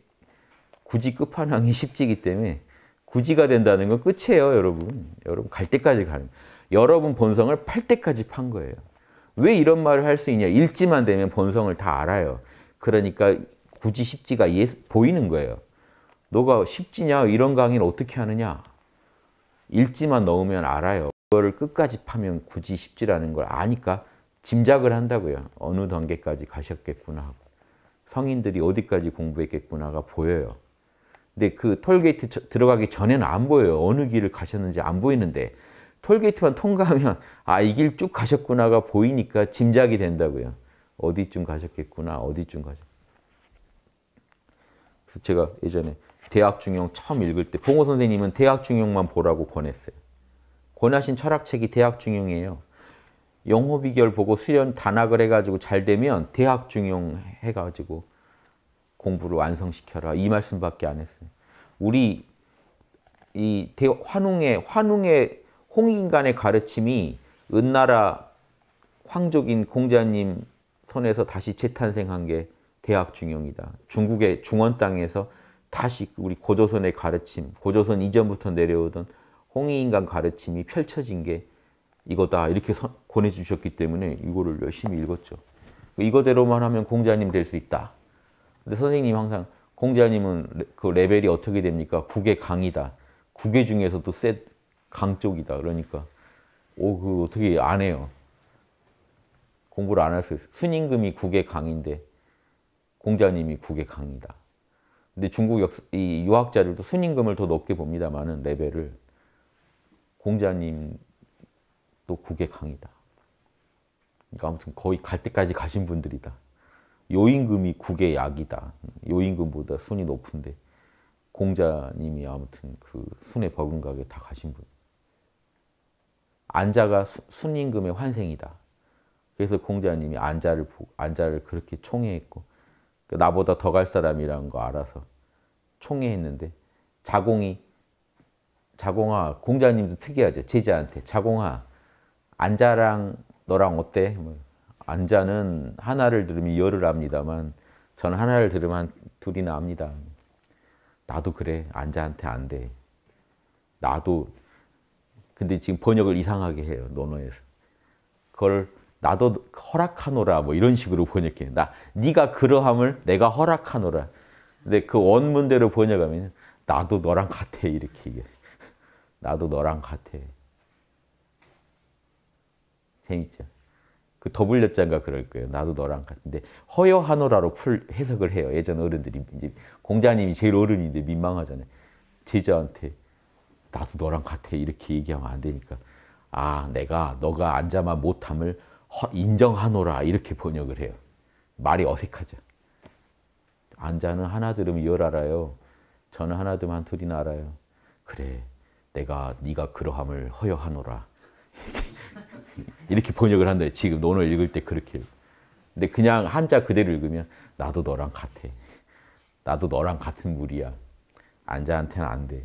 구지 끝판왕이 십지이기 때문에 구지가 된다는 건 끝이에요, 여러분. 여러분 갈 때까지 가는 여러분 본성을 팔 때까지 판 거예요. 왜 이런 말을 할 수 있냐? 읽지만 되면 본성을 다 알아요. 그러니까 굳이 십지가 예, 보이는 거예요. 너가 십지냐 이런 강의는 어떻게 하느냐? 일지만 넣으면 알아요. 그거를 끝까지 파면 굳이 십지라는 걸 아니까 짐작을 한다고요. 어느 단계까지 가셨겠구나 하고. 성인들이 어디까지 공부했겠구나가 보여요. 근데 그 톨게이트 들어가기 전에는 안 보여요. 어느 길을 가셨는지 안 보이는데 톨게이트만 통과하면 아, 이 길 쭉 가셨구나가 보이니까 짐작이 된다고요. 어디쯤 가셨겠구나, 어디쯤 가셨. 그래서 제가 예전에 대학 중용 처음 읽을 때 봉호 선생님은 대학 중용만 보라고 권했어요. 권하신 철학책이 대학 중용이에요. 영호 비결 보고 수련 단학을 해가지고 잘 되면 대학 중용 해가지고 공부를 완성시켜라 이 말씀밖에 안 했어요. 우리 이 대, 환웅의 환웅의 홍인간의 가르침이 은나라 황족인 공자님 선에서 다시 재탄생한 게 대학 중용이다. 중국의 중원 땅에서 다시 그 우리 고조선의 가르침, 고조선 이전부터 내려오던 홍의인간 가르침이 펼쳐진 게 이거다 이렇게 권해주셨기 때문에 이거를 열심히 읽었죠. 그 이거대로만 하면 공자님 될 수 있다. 근데 선생님 항상 공자님은 그 레벨이 어떻게 됩니까? 국의 강이다. 국의 중에서도 셋강 쪽이다. 그러니까 오그 어떻게 안 해요. 공부를 안 할 수 있어. 순임금이 국의 강인데 공자님이 국의 강이다. 근데 중국 역, 이 유학자들도 순임금을 더 높게 봅니다만은 레벨을 공자님도 국의 강이다. 그러니까 아무튼 거의 갈 때까지 가신 분들이다. 요임금이 국의 약이다. 요임금보다 순이 높은데 공자님이 아무튼 그 순에 버금가게 다 가신 분. 안자가 순임금의 환생이다. 그래서 공자님이 안자를 안자를 그렇게 총애했고 그러니까 나보다 더 갈 사람이라는 거 알아서 총애했는데 자공이 자공아 공자님도 특이하죠 제자한테 자공아 안자랑 너랑 어때? 뭐 안자는 하나를 들으면 열을 압니다만 저는 하나를 들으면 둘이나 압니다. 나도 그래 안자한테 안 돼. 나도 근데 지금 번역을 이상하게 해요 논어에서. 그걸 나도 허락하노라 뭐 이런 식으로 번역해요. 나 네가 그러함을 내가 허락하노라. 근데 그 원문대로 번역하면 나도 너랑 같아 이렇게 얘기해. <laughs> 나도 너랑 같아. 재밌죠? 그 더블렸장가 그럴 거예요. 나도 너랑 같은데 허여하노라로 풀 해석을 해요. 예전 어른들이 이제 공자님이 제일 어른인데 민망하잖아요. 제자한테 나도 너랑 같아 이렇게 얘기하면 안 되니까 아 내가 너가 앉아만 못함을 인정하노라 이렇게 번역을 해요. 말이 어색하죠. 안자는 하나 들으면 열 알아요. 저는 하나 들으면 한 둘이나 알아요. 그래, 내가 네가 그러함을 허여하노라. <laughs> 이렇게 번역을 한다. 지금 논어 읽을 때 그렇게. 근데 그냥 한자 그대로 읽으면 나도 너랑 같아. 나도 너랑 같은 물이야. 안자한테는 안 돼.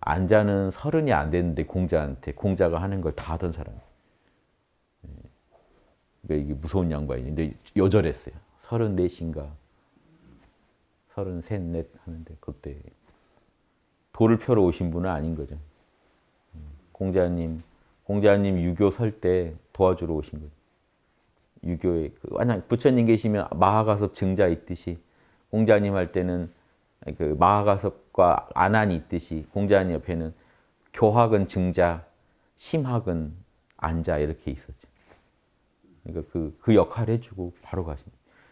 안자는 서른이 안 됐는데 공자한테 공자가 하는 걸 다 하던 사람. 그러니까 이게 무서운 양반이 데 요절했어요. 서른넷인가 서른셋 넷 하는데 그때 돌을 펴러 오신 분은 아닌 거죠. 음, 공자님 공자님 유교 설 때 도와주러 오신 거죠. 유교의 그 만약 부처님 계시면 마하가섭 증자 있듯이 공자님 할 때는 그 마하가섭과 안한이 있듯이 공자님 옆에는 교학은 증자, 심학은 안자 이렇게 있었죠. 그러니까 그, 그 역할을 해주고 바로 가신다.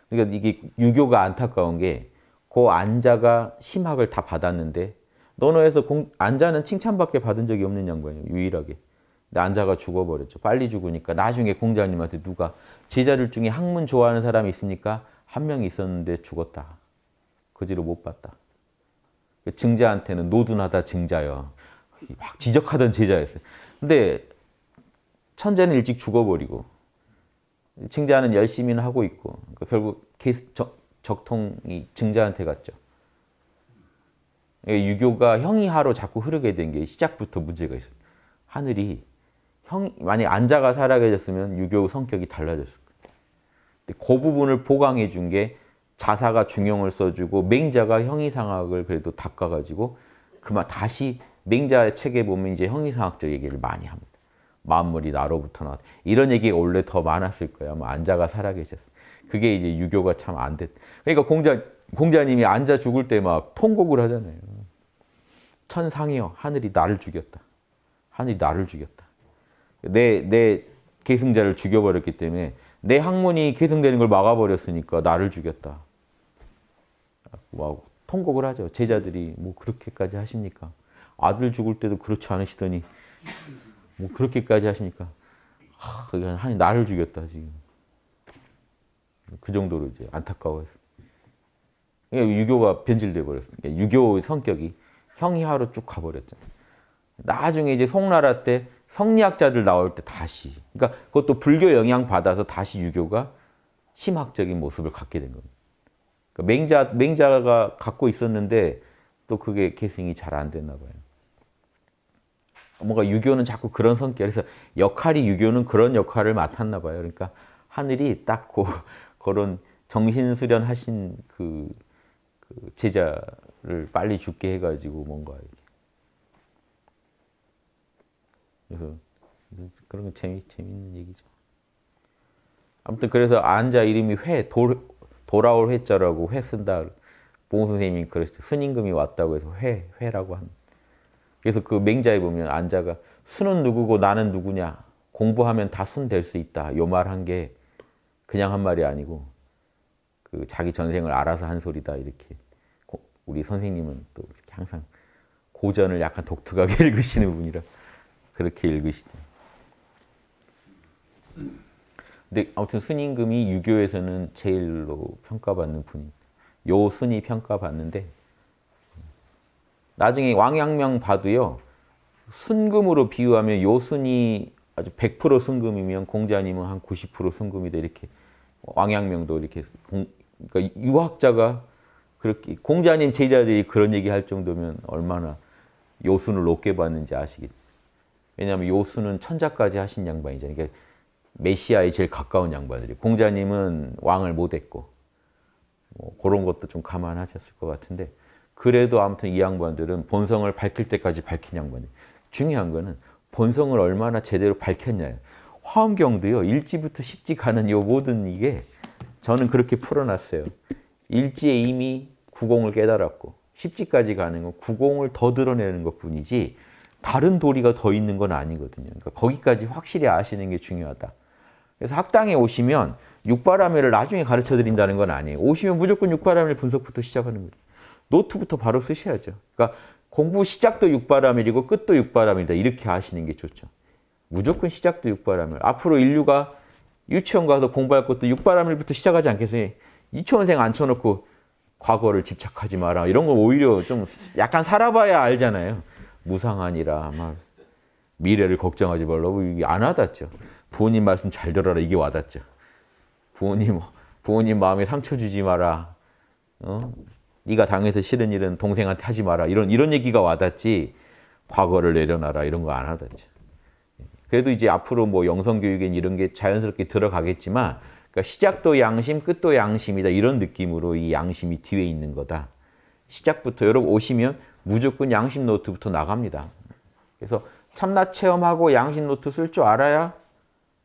그러니까 이게 유교가 안타까운 게그 안자가 심학을 다 받았는데 논어에서 공, 안자는 칭찬밖에 받은 적이 없는 양반이에요. 유일하게. 근데 안자가 죽어버렸죠. 빨리 죽으니까 나중에 공자님한테 누가 제자들 중에 학문 좋아하는 사람이 있습니까? 한 명 있었는데 죽었다. 그 뒤로 못 봤다. 그 증자한테는 노둔하다 증자여. 막 지적하던 제자였어요. 근데 천재는 일찍 죽어버리고 증자는 열심히는 하고 있고 그러니까 결국 케이스 적, 적통이 증자한테 갔죠. 그러니까 유교가 형이하로 자꾸 흐르게 된 게 시작부터 문제가 있어요. 하늘이 형 만약 안자가 살아계셨으면 유교 성격이 달라졌을 거예요. 근데 그 부분을 보강해 준 게 자사가 중용을 써주고 맹자가 형이상학을 그래도 닦아가지고 그만 다시 맹자의 책에 보면 이제 형이상학적 얘기를 많이 합니다. 만물이 나로부터 나왔다. 이런 얘기가 원래 더 많았을 거예요. 아 안자가 살아계셨어 그게 이제 유교가 참 안 됐. 그러니까 공자, 공자님이 안자 죽을 때 막 통곡을 하잖아요. 천상이여 하늘이 나를 죽였다. 하늘이 나를 죽였다. 내, 내 계승자를 죽여버렸기 때문에 내 학문이 계승되는 걸 막아버렸으니까 나를 죽였다. 막 통곡을 하죠. 제자들이 뭐 그렇게까지 하십니까? 아들 죽을 때도 그렇지 않으시더니 뭐 그렇게까지 하십니까? 하, 아니 나를 죽였다 지금. 그 정도로 이제 안타까워해서. 그러니까 유교가 변질돼 버렸어. 그러니까 유교의 성격이 형이하로 쭉가버렸잖 나중에 이제 송나라 때 성리학자들 나올 때 다시. 그러니까 그것도 불교 영향 받아서 다시 유교가 심학적인 모습을 갖게 된 겁니다. 그러니까 맹자 맹자가 갖고 있었는데 또 그게 계승이 잘 안 됐나 봐요. 뭔가 유교는 자꾸 그런 성격. 그래서 역할이 유교는 그런 역할을 맡았나 봐요. 그러니까 하늘이 딱 고, 그런 정신 수련하신 그, 그 제자를 빨리 죽게 해가지고 뭔가 이렇게. 그래서 그런 거 재미 재밌는 얘기죠. 아무튼 그래서 안자 이름이 회 돌, 돌아올 회자라고 회 쓴다. 봉 선생님이 그랬죠. 스님금이 왔다고 해서 회 회라고 한다. 그래서 그 맹자에 보면 안자가 수는 누구고 나는 누구냐 공부하면 다 순 될 수 있다 요 말 한 게 그냥 한 말이 아니고 그 자기 전생을 알아서 한 소리다 이렇게 우리 선생님은 또 항상 고전을 약간 독특하게 <laughs> 읽으시는 분이라 그렇게 읽으시죠. 근데 아무튼 스님금이 유교에서는 제일로 평가받는 분이 요 순이 평가받는데 나중에 왕양명 봐도요. 순금으로 비유하면 요순이 아주 100% 순금이면 공자님은 한 90% 순금이다 이렇게 왕양명도 이렇게 공, 그러니까 유학자가 그렇게 공자님 제자들이 그런 얘기 할 정도면 얼마나 요순을 높게 봤는지 아시겠죠. 왜냐하면 요순은 천자까지 하신 양반이잖아요. 그러니까 메시아에 제일 가까운 양반들이. 에요 공자님은 왕을 못했고 뭐 그런 것도 좀 감안하셨을 것 같은데 그래도 아무튼 이 양반들은 본성을 밝힐 때까지 밝힌 양반이 중요한 거는 본성을 얼마나 제대로 밝혔냐. 화엄경도요. 일지부터 10지 가는 요 모든 이게 저는 그렇게 풀어놨어요. 일지에 이미 구공을 깨달았고 10지까지 가는 건 구공을 더 드러내는 것뿐이지 다른 도리가 더 있는 건 아니거든요. 그러니까 거기까지 확실히 아시는 게 중요하다. 그래서 학당에 오시면 육바라밀을 나중에 가르쳐 드린다는 건 아니에요. 오시면 무조건 육바라밀 분석부터 시작하는 거예요. 노트부터 바로 쓰셔야죠. 그러니까 공부 시작도 육바람일이고 끝도 육바람이다. 이렇게 하시는 게 좋죠. 무조건 시작도 육바람일. 앞으로 인류가 유치원 가서 공부할 것도 육바람일부터 시작하지 않겠어요? 유치원생 앉혀놓고 과거를 집착하지 마라. 이런 거 오히려 좀 약간 살아봐야 알잖아요. 무상하니라. 막 미래를 걱정하지 말라고 이게 안 와닿죠. 부모님 말씀 잘 들어라. 이게 와닿죠. 부모님, 부모님 마음에 상처 주지 마라. 어? 네가 당해서 싫은 일은 동생한테 하지 마라. 이런 이런 얘기가 와닿지 과거를 내려놔라 이런 거 안 하든지. 그래도 이제 앞으로 뭐 영성교육엔 이런 게 자연스럽게 들어가겠지만 그러니까 시작도 양심, 끝도 양심이다. 이런 느낌으로 이 양심이 뒤에 있는 거다. 시작부터 여러분 오시면 무조건 양심 노트부터 나갑니다. 그래서 참나 체험하고 양심 노트 쓸 줄 알아야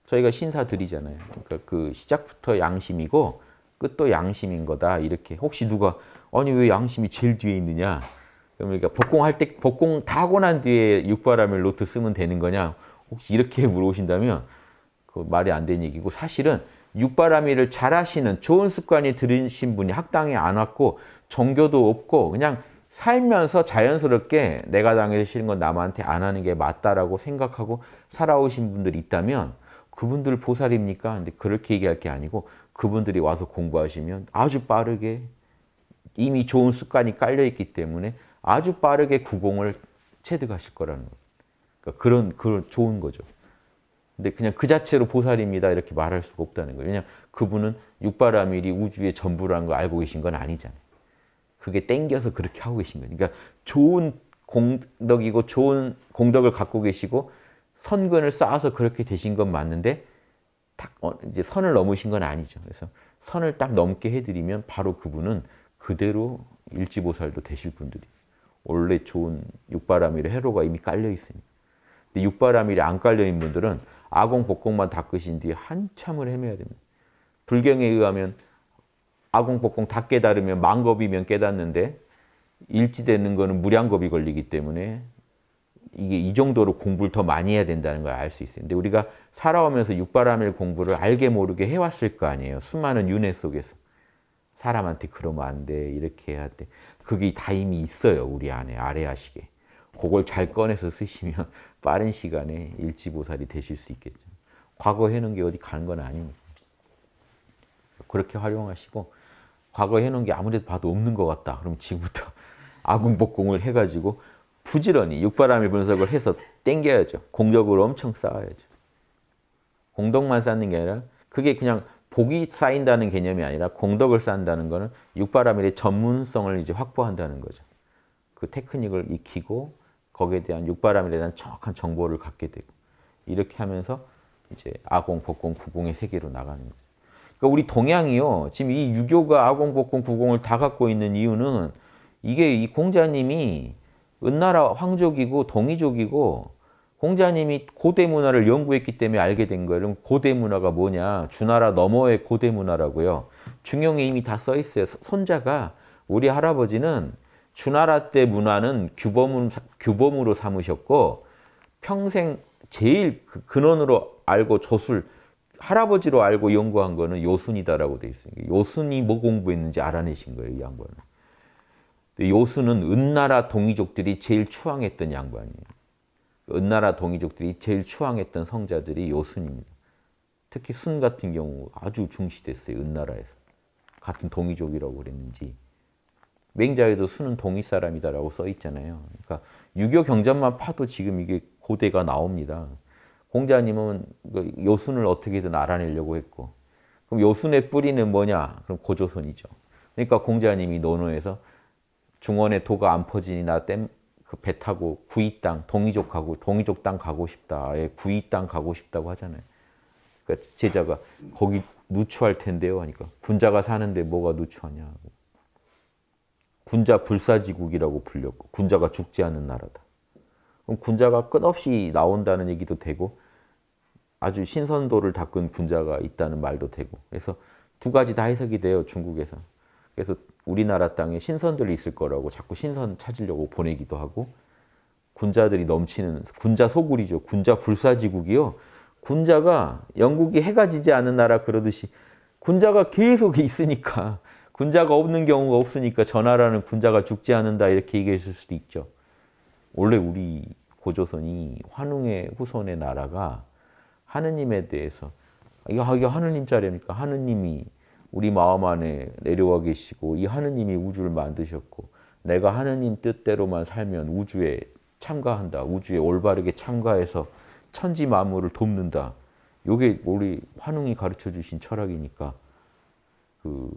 저희가 신사 드리잖아요. 그러니까 그 시작부터 양심이고 끝도 양심인 거다. 이렇게 혹시 누가 아니 왜 양심이 제일 뒤에 있느냐? 그러니까 복공할 때 복공 다고난 뒤에 육바람을 노트 쓰면 되는 거냐? 혹시 이렇게 <laughs> 물어보신다면 그 말이 안 되는 얘기고 사실은 육바람이를 잘하시는 좋은 습관이 들으신 분이 학당에 안 왔고 종교도 없고 그냥 살면서 자연스럽게 내가 당해서 싫은 건 남한테 안 하는 게 맞다라고 생각하고 살아오신 분들 있다면 그분들 보살입니까? 근데 그렇게 얘기할 게 아니고 그분들이 와서 공부하시면 아주 빠르게 이미 좋은 습관이 깔려있기 때문에 아주 빠르게 구공을 체득하실 거라는 거예요. 그러니까 그런, 그런 좋은 거죠. 근데 그냥 그 자체로 보살입니다 이렇게 말할 수가 없다는 거예요. 왜냐하면 그분은 육바라밀이 우주의 전부라는 걸 알고 계신 건 아니잖아요. 그게 땡겨서 그렇게 하고 계신 거예요. 그러니까 좋은 공덕이고 좋은 공덕을 갖고 계시고 선근을 쌓아서 그렇게 되신 건 맞는데 딱 어, 이제 선을 넘으신 건 아니죠. 그래서 선을 딱 넘게 해드리면 바로 그분은 그대로 일지보살도 되실 분들이 원래 좋은 육바라밀에 해로가 이미 깔려 있으니 근데 육바라밀이 안 깔려 있는 분들은 아공 복공만 닦으신 뒤 한참을 헤매야 됩니다. 불경에 의하면 아공 복공 다 깨달으면 만겁이면 깨닫는데 일지되는 거는 무량겁이 걸리기 때문에 이게 이 정도로 공부를 더 많이 해야 된다는 걸 알 수 있어요. 근데 우리가 살아오면서 육바라밀 공부를 알게 모르게 해왔을 거 아니에요. 수많은 윤회 속에서. 사람한테 그러면 안 돼. 이렇게 해야 돼. 그게 다 이미 있어요. 우리 안에 아래아시게. 그걸 잘 꺼내서 쓰시면 <laughs> 빠른 시간에 일지보살이 되실 수 있겠죠. 과거 해놓은 게 어디 가는 건 아닙니다. 그렇게 활용하시고 과거 해놓은 게 아무래도 봐도 없는 것 같다. 그럼 지금부터 <laughs> 아궁복궁을 해가지고 부지런히 육바람의 분석을 해서 땡겨야죠. 공덕으로 엄청 쌓아야죠. 공덕만 쌓는 게 아니라 그게 그냥 복이 쌓인다는 개념이 아니라 공덕을 쌓는다는 것은 육바라밀의 전문성을 이제 확보한다는 거죠. 그 테크닉을 익히고 거기에 대한 육바라밀에 대한 정확한 정보를 갖게 되고 이렇게 하면서 이제 아공, 복공, 구공의 세계로 나가는 거죠. 그러니까 우리 동양이요. 지금 이 유교가 아공, 복공, 구공을 다 갖고 있는 이유는 이게 이 공자님이 은나라 황족이고 동이족이고 홍자님이 고대 문화를 연구했기 때문에 알게 된 거예요. 고대 문화가 뭐냐? 주나라 너머의 고대 문화라고요. 중용에 이미 다 써 있어요. 손자가 우리 할아버지는 주나라 때 문화는 규범, 규범으로 삼으셨고 평생 제일 그 근원으로 알고 조술, 할아버지로 알고 연구한 거는 요순이다라고 돼 있어요. 요순이 뭐 공부했는지 알아내신 거예요, 이 양반은. 요순은 은나라 동이족들이 제일 추앙했던 양반이에요. 은나라 동이족들이 제일 추앙했던 성자들이 요순입니다. 특히 순 같은 경우 아주 중시됐어요. 은나라에서. 같은 동이족이라고 그랬는지. 맹자에도 순은 동이 사람이다라고 써 있잖아요. 그러니까 유교 경전만 파도 지금 이게 고대가 나옵니다. 공자님은 그 요순을 어떻게든 알아내려고 했고 그럼 요순의 뿌리는 뭐냐? 그럼 고조선이죠. 그러니까 공자님이 논어에서 중원의 도가 안 퍼지니 나 땜, 그배 타고 구이 땅, 동이족 가고 동이족 땅 가고 싶다. 예, 구이 땅 가고 싶다고 하잖아요. 그니까 제자가 거기 누추할 텐데요 하니까 군자가 사는데 뭐가 누추하냐. 군자 불사지국이라고 불렸고 군자가 죽지 않는 나라다. 그럼 군자가 끝없이 나온다는 얘기도 되고 아주 신선도를 닦은 군자가 있다는 말도 되고 그래서 두 가지 다 해석이 돼요 중국에서. 그래서 우리나라 땅에 신선들이 있을 거라고 자꾸 신선 찾으려고 보내기도 하고 군자들이 넘치는 군자 소굴이죠. 군자 불사지국이요. 군자가 영국이 해가 지지 않은 나라 그러듯이 군자가 계속 있으니까 군자가 없는 경우가 없으니까 전하라는 군자가 죽지 않는다 이렇게 얘기했을 수도 있죠. 원래 우리 고조선이 환웅의 후손의 나라가 하느님에 대해서 이게 하느님 자리니까 하느님이 우리 마음 안에 내려와 계시고 이 하느님이 우주를 만드셨고 내가 하느님 뜻대로만 살면 우주에 참가한다. 우주에 올바르게 참가해서 천지 만물을 돕는다. 요게 우리 환웅이 가르쳐 주신 철학이니까 그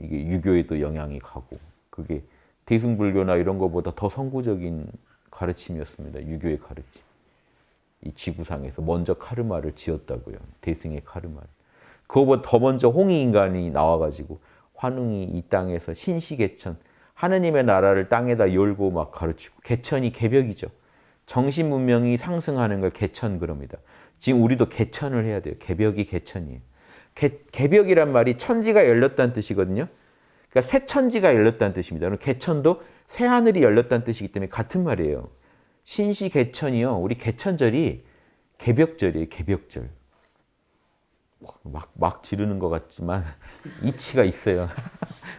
이게 유교에도 영향이 가고 그게 대승불교나 이런 것보다 더 선구적인 가르침이었습니다. 유교의 가르침. 이 지구상에서 먼저 카르마를 지었다고요. 대승의 카르마를. 그거보다 더 먼저 홍익 인간이 나와가지고 환웅이 이 땅에서 신시개천 하느님의 나라를 땅에다 열고 막 가르치고 개천이 개벽이죠. 정신 문명이 상승하는 걸 개천 그럽니다. 지금 우리도 개천을 해야 돼요. 개벽이 개천이에요. 개, 개벽이란 말이 천지가 열렸다는 뜻이거든요. 그러니까 새 천지가 열렸다는 뜻입니다. 그럼 개천도 새 하늘이 열렸다는 뜻이기 때문에 같은 말이에요. 신시 개천이요. 우리 개천절이 개벽절이에요. 개벽절. 막, 막 지르는 것 같지만 <laughs> 이치가 있어요.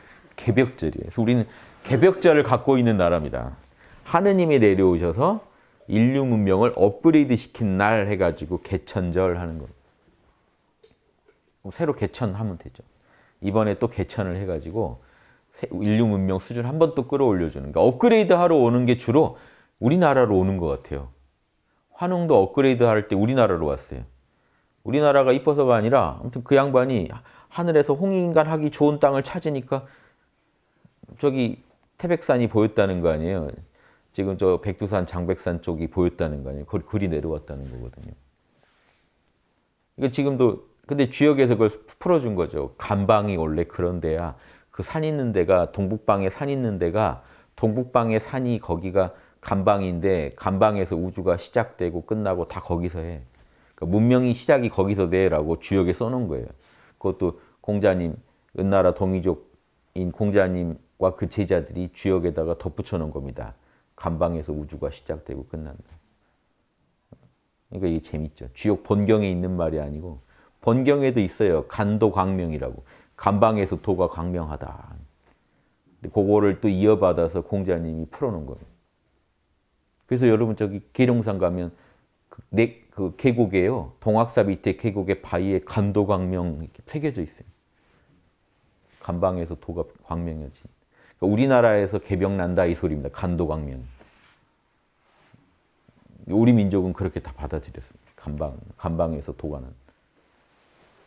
<laughs> 개벽절이에요. 그래서 우리는 개벽절을 갖고 있는 나라입니다. 하느님이 내려오셔서 인류 문명을 업그레이드 시킨 날 해가지고 개천절 하는 거. 뭐 새로 개천하면 되죠. 이번에 또 개천을 해가지고 인류 문명 수준 한번 또 끌어올려주는. 그러니까 업그레이드 하러 오는 게 주로 우리나라로 오는 것 같아요. 환웅도 업그레이드 할 때 우리나라로 왔어요. 우리나라가 이뻐서가 아니라 아무튼 그 양반이 하늘에서 홍익인간 하기 좋은 땅을 찾으니까 저기 태백산이 보였다는 거 아니에요. 지금 저 백두산, 장백산 쪽이 보였다는 거 아니에요. 그 글이 내려왔다는 거거든요. 이거 지금도 근데 지역에서 그걸 풀어준 거죠. 간방이 원래 그런 데야. 그 산 있는 데가 동북방에 산 있는 데가 동북방의 산이 거기가 간방인데 간방에서 우주가 시작되고 끝나고 다 거기서 해. 그러니까 문명이 시작이 거기서 돼라고 주역에 써놓은 거예요. 그것도 공자님, 은나라 동이족인 공자님과 그 제자들이 주역에다가 덧붙여 놓은 겁니다. 간방에서 우주가 시작되고 끝난다. 그러니까 이게 재밌죠. 주역 본경에 있는 말이 아니고 본경에도 있어요. 간도 광명이라고. 간방에서 도가 광명하다. 그거를 또 이어받아서 공자님이 풀어놓은 거예요. 그래서 여러분 저기 계룡산 가면 그 네그 계곡이에요. 동학사 밑에 계곡에 바위에 간도광명 새겨져 있어요. 간방에서 도가 광명이었지. 그러니까 우리나라에서 개병 난다 이 소리입니다. 간도광명. 우리 민족은 그렇게 다 받아들였어요. 간방, 간방에서 도가 난.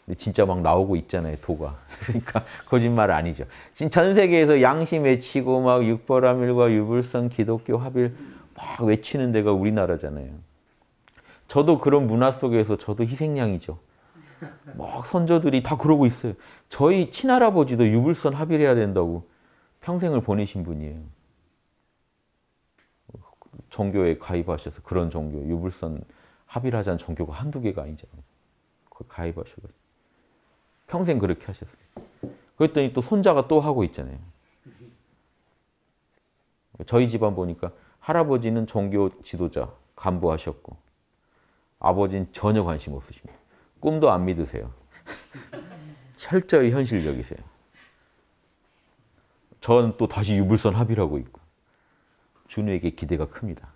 근 진짜 막 나오고 있잖아요, 도가. <laughs> 그러니까 거짓말 아니죠. 지금 전 세계에서 양심 외치고 막 육버라밀과 유불성, 기독교, 합일 막 외치는 데가 우리나라잖아요. 저도 그런 문화 속에서 저도 희생양이죠. 막 선조들이 다 그러고 있어요. 저희 친할아버지도 유불선 합의를 해야 된다고 평생을 보내신 분이에요. 종교에 가입하셔서 그런 종교, 유불선 합의를 하자는 종교가 한두 개가 아니잖아요. 거 가입하셔서 평생 그렇게 하셨어요. 그랬더니 또 손자가 또 하고 있잖아요. 저희 집안 보니까 할아버지는 종교 지도자, 간부하셨고 아버지는 전혀 관심 없으십니다. 꿈도 안 믿으세요. <laughs> 철저히 현실적이세요. 저는 또 다시 유불선 합의를 하고 있고 준우에게 기대가 큽니다.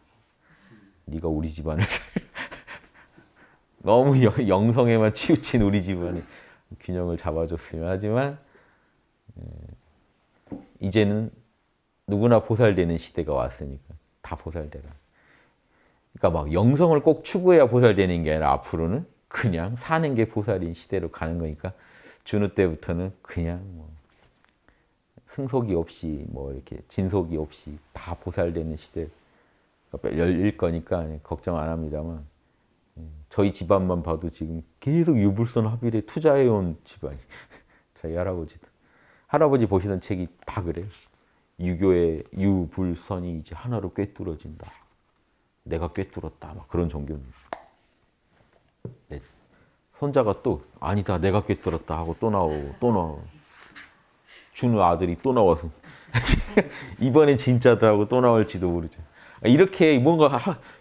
네가 우리 집안을 <laughs> 너무 영성에만 치우친 우리 집안이 균형을 잡아줬으면 하지만 예, 이제는 누구나 보살되는 시대가 왔으니까 다 보살되라. 그러니까 막 영성을 꼭 추구해야 보살되는 게 아니라 앞으로는 그냥 사는 게 보살인 시대로 가는 거니까 준우 때부터는 그냥 뭐 승속이 없이 뭐 이렇게 진속이 없이 다 보살되는 시대 열릴 거니까 걱정 안 합니다만 예, 저희 집안만 봐도 지금 계속 유불선 합의를 투자해온 집안 <laughs> 저희 할아버지도 할아버지 보시던 책이 다 그래요. 유교의 유불선이 이제 하나로 꿰뚫어진다. 내가 꿰뚫었다. 막 그런 종교입니다. 네. 손자가 또 아니다. 내가 꿰뚫었다 하고 또 나오고 또 나오고 준우 아들이 또 나와서 <laughs> 이번엔 진짜다 하고 또 나올지도 모르죠. 이렇게 뭔가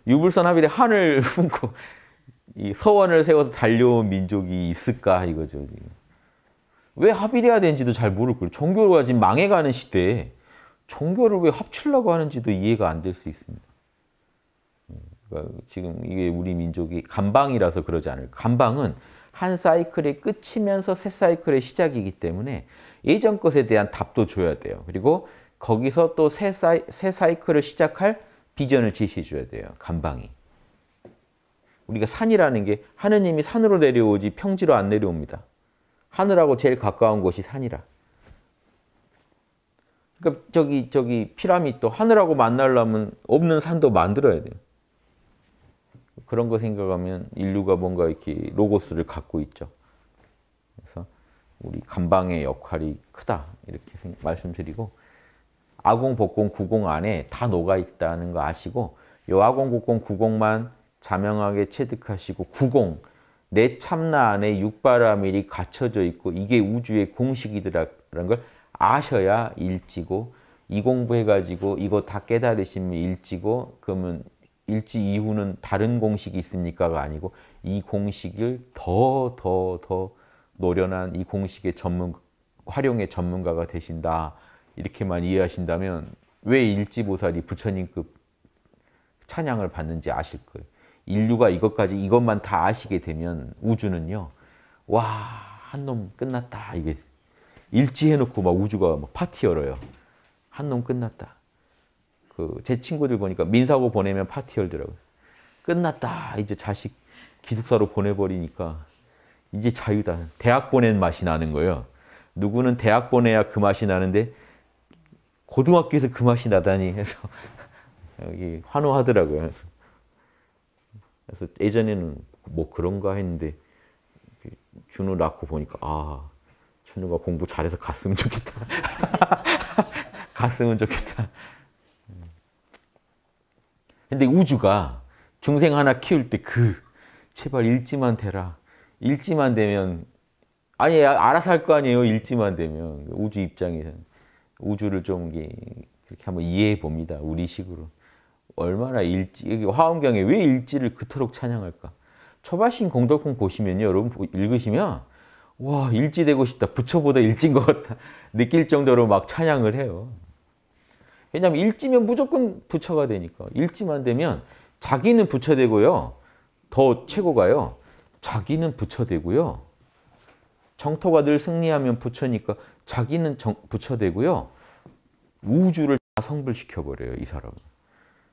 유불선 합의의 한을 품고 이 서원을 세워서 달려온 민족이 있을까 이거죠. 왜 합의해야 되는지도 잘 모를 거예요. 종교가 지금 망해가는 시대에 종교를 왜 합치려고 하는지도 이해가 안 될 수 있습니다. 그러니까 지금 이게 우리 민족이 감방이라서 그러지 않을 간방은 한 사이클이 끝이면서 새 사이클의 시작이기 때문에 예전 것에 대한 답도 줘야 돼요. 그리고 거기서 또 새 사이, 새 사이클을 시작할 비전을 제시해 줘야 돼요. 간방이. 우리가 산이라는 게 하느님이 산으로 내려오지 평지로 안 내려옵니다. 하늘하고 제일 가까운 곳이 산이라. 그러니까 저기 저기 피라미도 하늘하고 만나려면 없는 산도 만들어야 돼요. 그런 거 생각하면 인류가 뭔가 이렇게 로고스를 갖고 있죠. 그래서 우리 감방의 역할이 크다 이렇게 말씀드리고 아공, 복공, 구공 안에 다 녹아 있다는 거 아시고 요 아공, 복공, 구공만 자명하게 체득하시고 구공 내 참나 안에 육바라밀이 갇혀져 있고 이게 우주의 공식이더라는 걸 아셔야 일지고 이 공부해가지고 이거 다 깨달으시면 일지고 그러면 일지 이후는 다른 공식이 있습니까가 아니고 이 공식을 더 더, 더 노련한 이 공식의 전문 활용의 전문가가 되신다 이렇게만 이해하신다면 왜 일지보살이 부처님급 찬양을 받는지 아실 거예요. 인류가 이것까지 이것만 다 아시게 되면 우주는요. 와, 한 놈 끝났다. 이게 일지해 놓고 막 우주가 막 파티 열어요. 한 놈 끝났다. 그제 친구들 보니까 민사고 보내면 파티 열더라고요. 끝났다. 이제 자식 기숙사로 보내버리니까 이제 자유다. 대학 보낸 맛이 나는 거예요. 누구는 대학 보내야 그 맛이 나는데 고등학교에서 그 맛이 나다니 해서 <laughs> 여기 환호하더라고요. 그래서, 그래서 예전에는 뭐 그런가 했는데 그 준우 낳고 보니까 아 준우가 공부 잘해서 갔으면 좋겠다. <laughs> 갔으면 좋겠다. 근데 우주가 중생 하나 키울 때 그 제발 일지만 되라. 일지만 되면 아니 알아서 할 거 아니에요. 일지만 되면 우주 입장에서 우주를 좀 그렇게 한번 이해해 봅니다. 우리식으로 얼마나 일지 화엄경에 왜 일지를 그토록 찬양할까? 초발신 공덕품 보시면요, 여러분 읽으시면 와 일지 되고 싶다. 부처보다 일진것 같다. 느낄 정도로 막 찬양을 해요. 왜냐하면 일지면 무조건 부처가 되니까. 일지만 되면 자기는 부처 되고요. 더 최고가요. 자기는 부처 되고요. 정토가 늘 승리하면 부처니까 자기는 정, 부처 되고요. 우주를 다 성불시켜버려요. 이 사람은.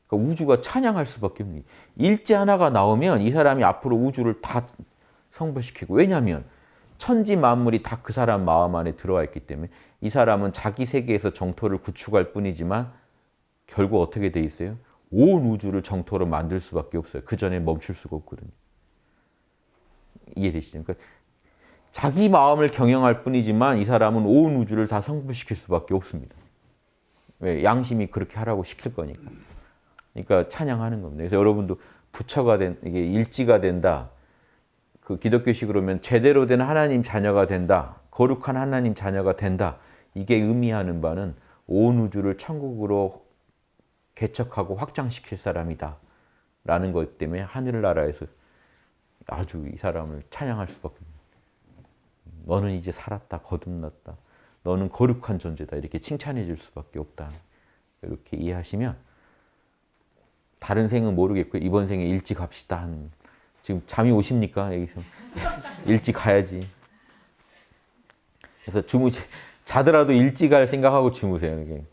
그러니까 우주가 찬양할 수밖에 없는 일지 하나가 나오면 이 사람이 앞으로 우주를 다 성불시키고 왜냐하면 천지 만물이 다 그 사람 마음 안에 들어와 있기 때문에 이 사람은 자기 세계에서 정토를 구축할 뿐이지만 결국 어떻게 돼 있어요? 온 우주를 정토로 만들 수밖에 없어요. 그 전에 멈출 수가 없거든요. 이해되시죠? 그러니까 자기 마음을 경영할 뿐이지만 이 사람은 온 우주를 다 성불시킬 수밖에 없습니다. 왜? 양심이 그렇게 하라고 시킬 거니까. 그러니까 찬양하는 겁니다. 그래서 여러분도 부처가 된, 이게 일지가 된다. 그 기독교식으로 면 제대로 된 하나님 자녀가 된다. 거룩한 하나님 자녀가 된다. 이게 의미하는 바는 온 우주를 천국으로 개척하고 확장시킬 사람이다. 라는 것 때문에 하늘나라에서 아주 이 사람을 찬양할 수밖에 없는 너는 이제 살았다. 거듭났다. 너는 거룩한 존재다. 이렇게 칭찬해 줄 수밖에 없다. 이렇게 이해하시면 다른 생은 모르겠고 이번 생에 일찍 갑시다. 지금 잠이 오십니까? 여기서 <laughs> 일찍 가야지. 그래서 주무시 자더라도 일찍 갈 생각하고 주무세요. 이게.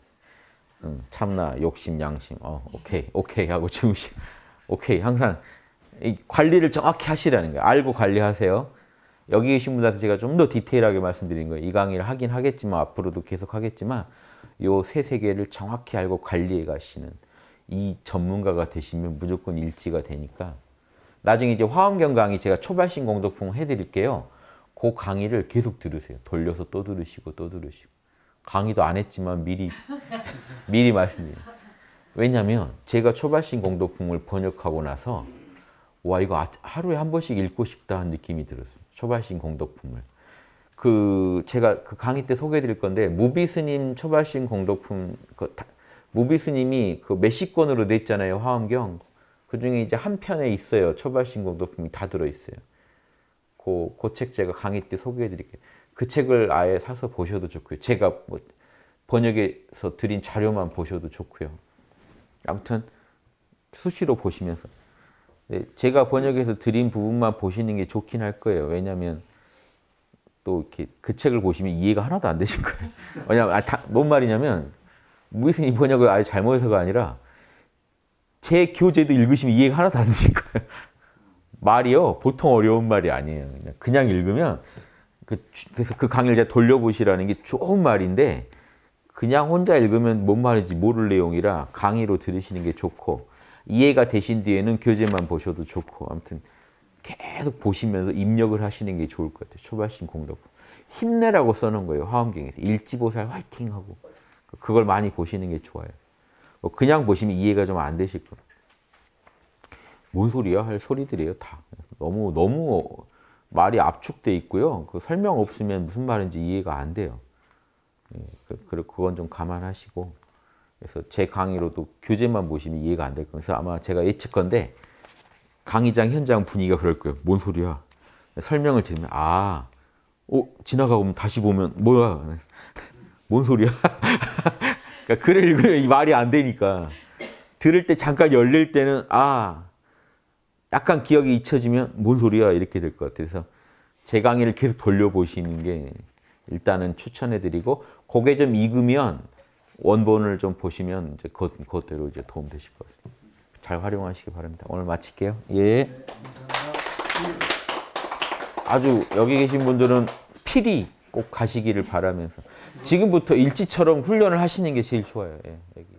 음, 참나, 욕심, 양심. 어, 오케이, 오케이 하고 주무시. <laughs> 오케이. 항상 관리를 정확히 하시라는 거예요. 알고 관리하세요. 여기 계신 분들한테 제가 좀 더 디테일하게 말씀드린 거예요. 이 강의를 하긴 하겠지만 앞으로도 계속 하겠지만 요 세 세계를 정확히 알고 관리해 가시는 이 전문가가 되시면 무조건 일치가 되니까 나중에 이제 화엄경 강의 제가 초발신 공덕풍 해드릴게요. 그 강의를 계속 들으세요. 돌려서 또 들으시고 또 들으시고. 강의도 안 했지만 미리 <laughs> 미리 말씀드려요. 왜냐하면 제가 초발신 공덕품을 번역하고 나서 와 이거 아, 하루에 한 번씩 읽고 싶다는 느낌이 들었어요. 초발신 공덕품을. 그 제가 그 강의 때 소개해드릴 건데 무비 스님 초발신 공덕품 그 무비 스님이 그 몇십 권으로 냈잖아요 화엄경 그 중에 이제 한 편에 있어요 초발신 공덕품이 다 들어 있어요. 그, 그책 제가 강의 때 소개해 드릴게요. 그 책을 아예 사서 보셔도 좋고요. 제가 뭐 번역해서 드린 자료만 보셔도 좋고요. 아무튼 수시로 보시면서 네, 제가 번역해서 드린 부분만 보시는 게 좋긴 할 거예요. 왜냐하면 또 이렇게 그 책을 보시면 이해가 하나도 안 되실 거예요. <laughs> 왜냐하면 아, 다, 뭔 말이냐면 무슨이 번역을 아예 잘못해서가 아니라 제 교재도 읽으시면 이해가 하나도 안 되실 거예요. 말이요 보통 어려운 말이 아니에요. 그냥, 그냥 읽으면 그, 그래서 그 강의를 제가 돌려보시라는 게 좋은 말인데 그냥 혼자 읽으면 뭔 말인지 모를 내용이라 강의로 들으시는 게 좋고 이해가 되신 뒤에는 교재만 보셔도 좋고 아무튼 계속 보시면서 입력을 하시는 게 좋을 것 같아요. 초발신 공덕. 힘내라고 써놓은 거예요. 화엄경에서. 일지보살 화이팅 하고. 그걸 많이 보시는 게 좋아요. 뭐 그냥 보시면 이해가 좀 안 되실 거예요. 뭔 소리야 할 소리들이에요 다 너무 너무 말이 압축돼 있고요 그 설명 없으면 무슨 말인지 이해가 안 돼요 예, 그, 그, 그건 좀 감안하시고 그래서 제 강의로도 교재만 보시면 이해가 안 될 거예요 그래서 아마 제가 예측건데 강의장 현장 분위기가 그럴 거예요 뭔 소리야 설명을 드리면 아 오, 어, 지나가 보면 다시 보면 뭐야 뭔 소리야 <laughs> 그러니까 글을 읽으면 말이 안 되니까 들을 때 잠깐 열릴 때는 아 약간 기억이 잊혀지면 뭔 소리야 이렇게 될 것 같아요. 그래서 제 강의를 계속 돌려보시는 게 일단은 추천해드리고 그게 좀 익으면 원본을 좀 보시면 이제 그, 그대로 이제 도움 되실 것 같아요. 잘 활용하시기 바랍니다. 오늘 마칠게요. 예. 아주 여기 계신 분들은 필히 꼭 가시기를 바라면서 지금부터 일지처럼 훈련을 하시는 게 제일 좋아요. 예,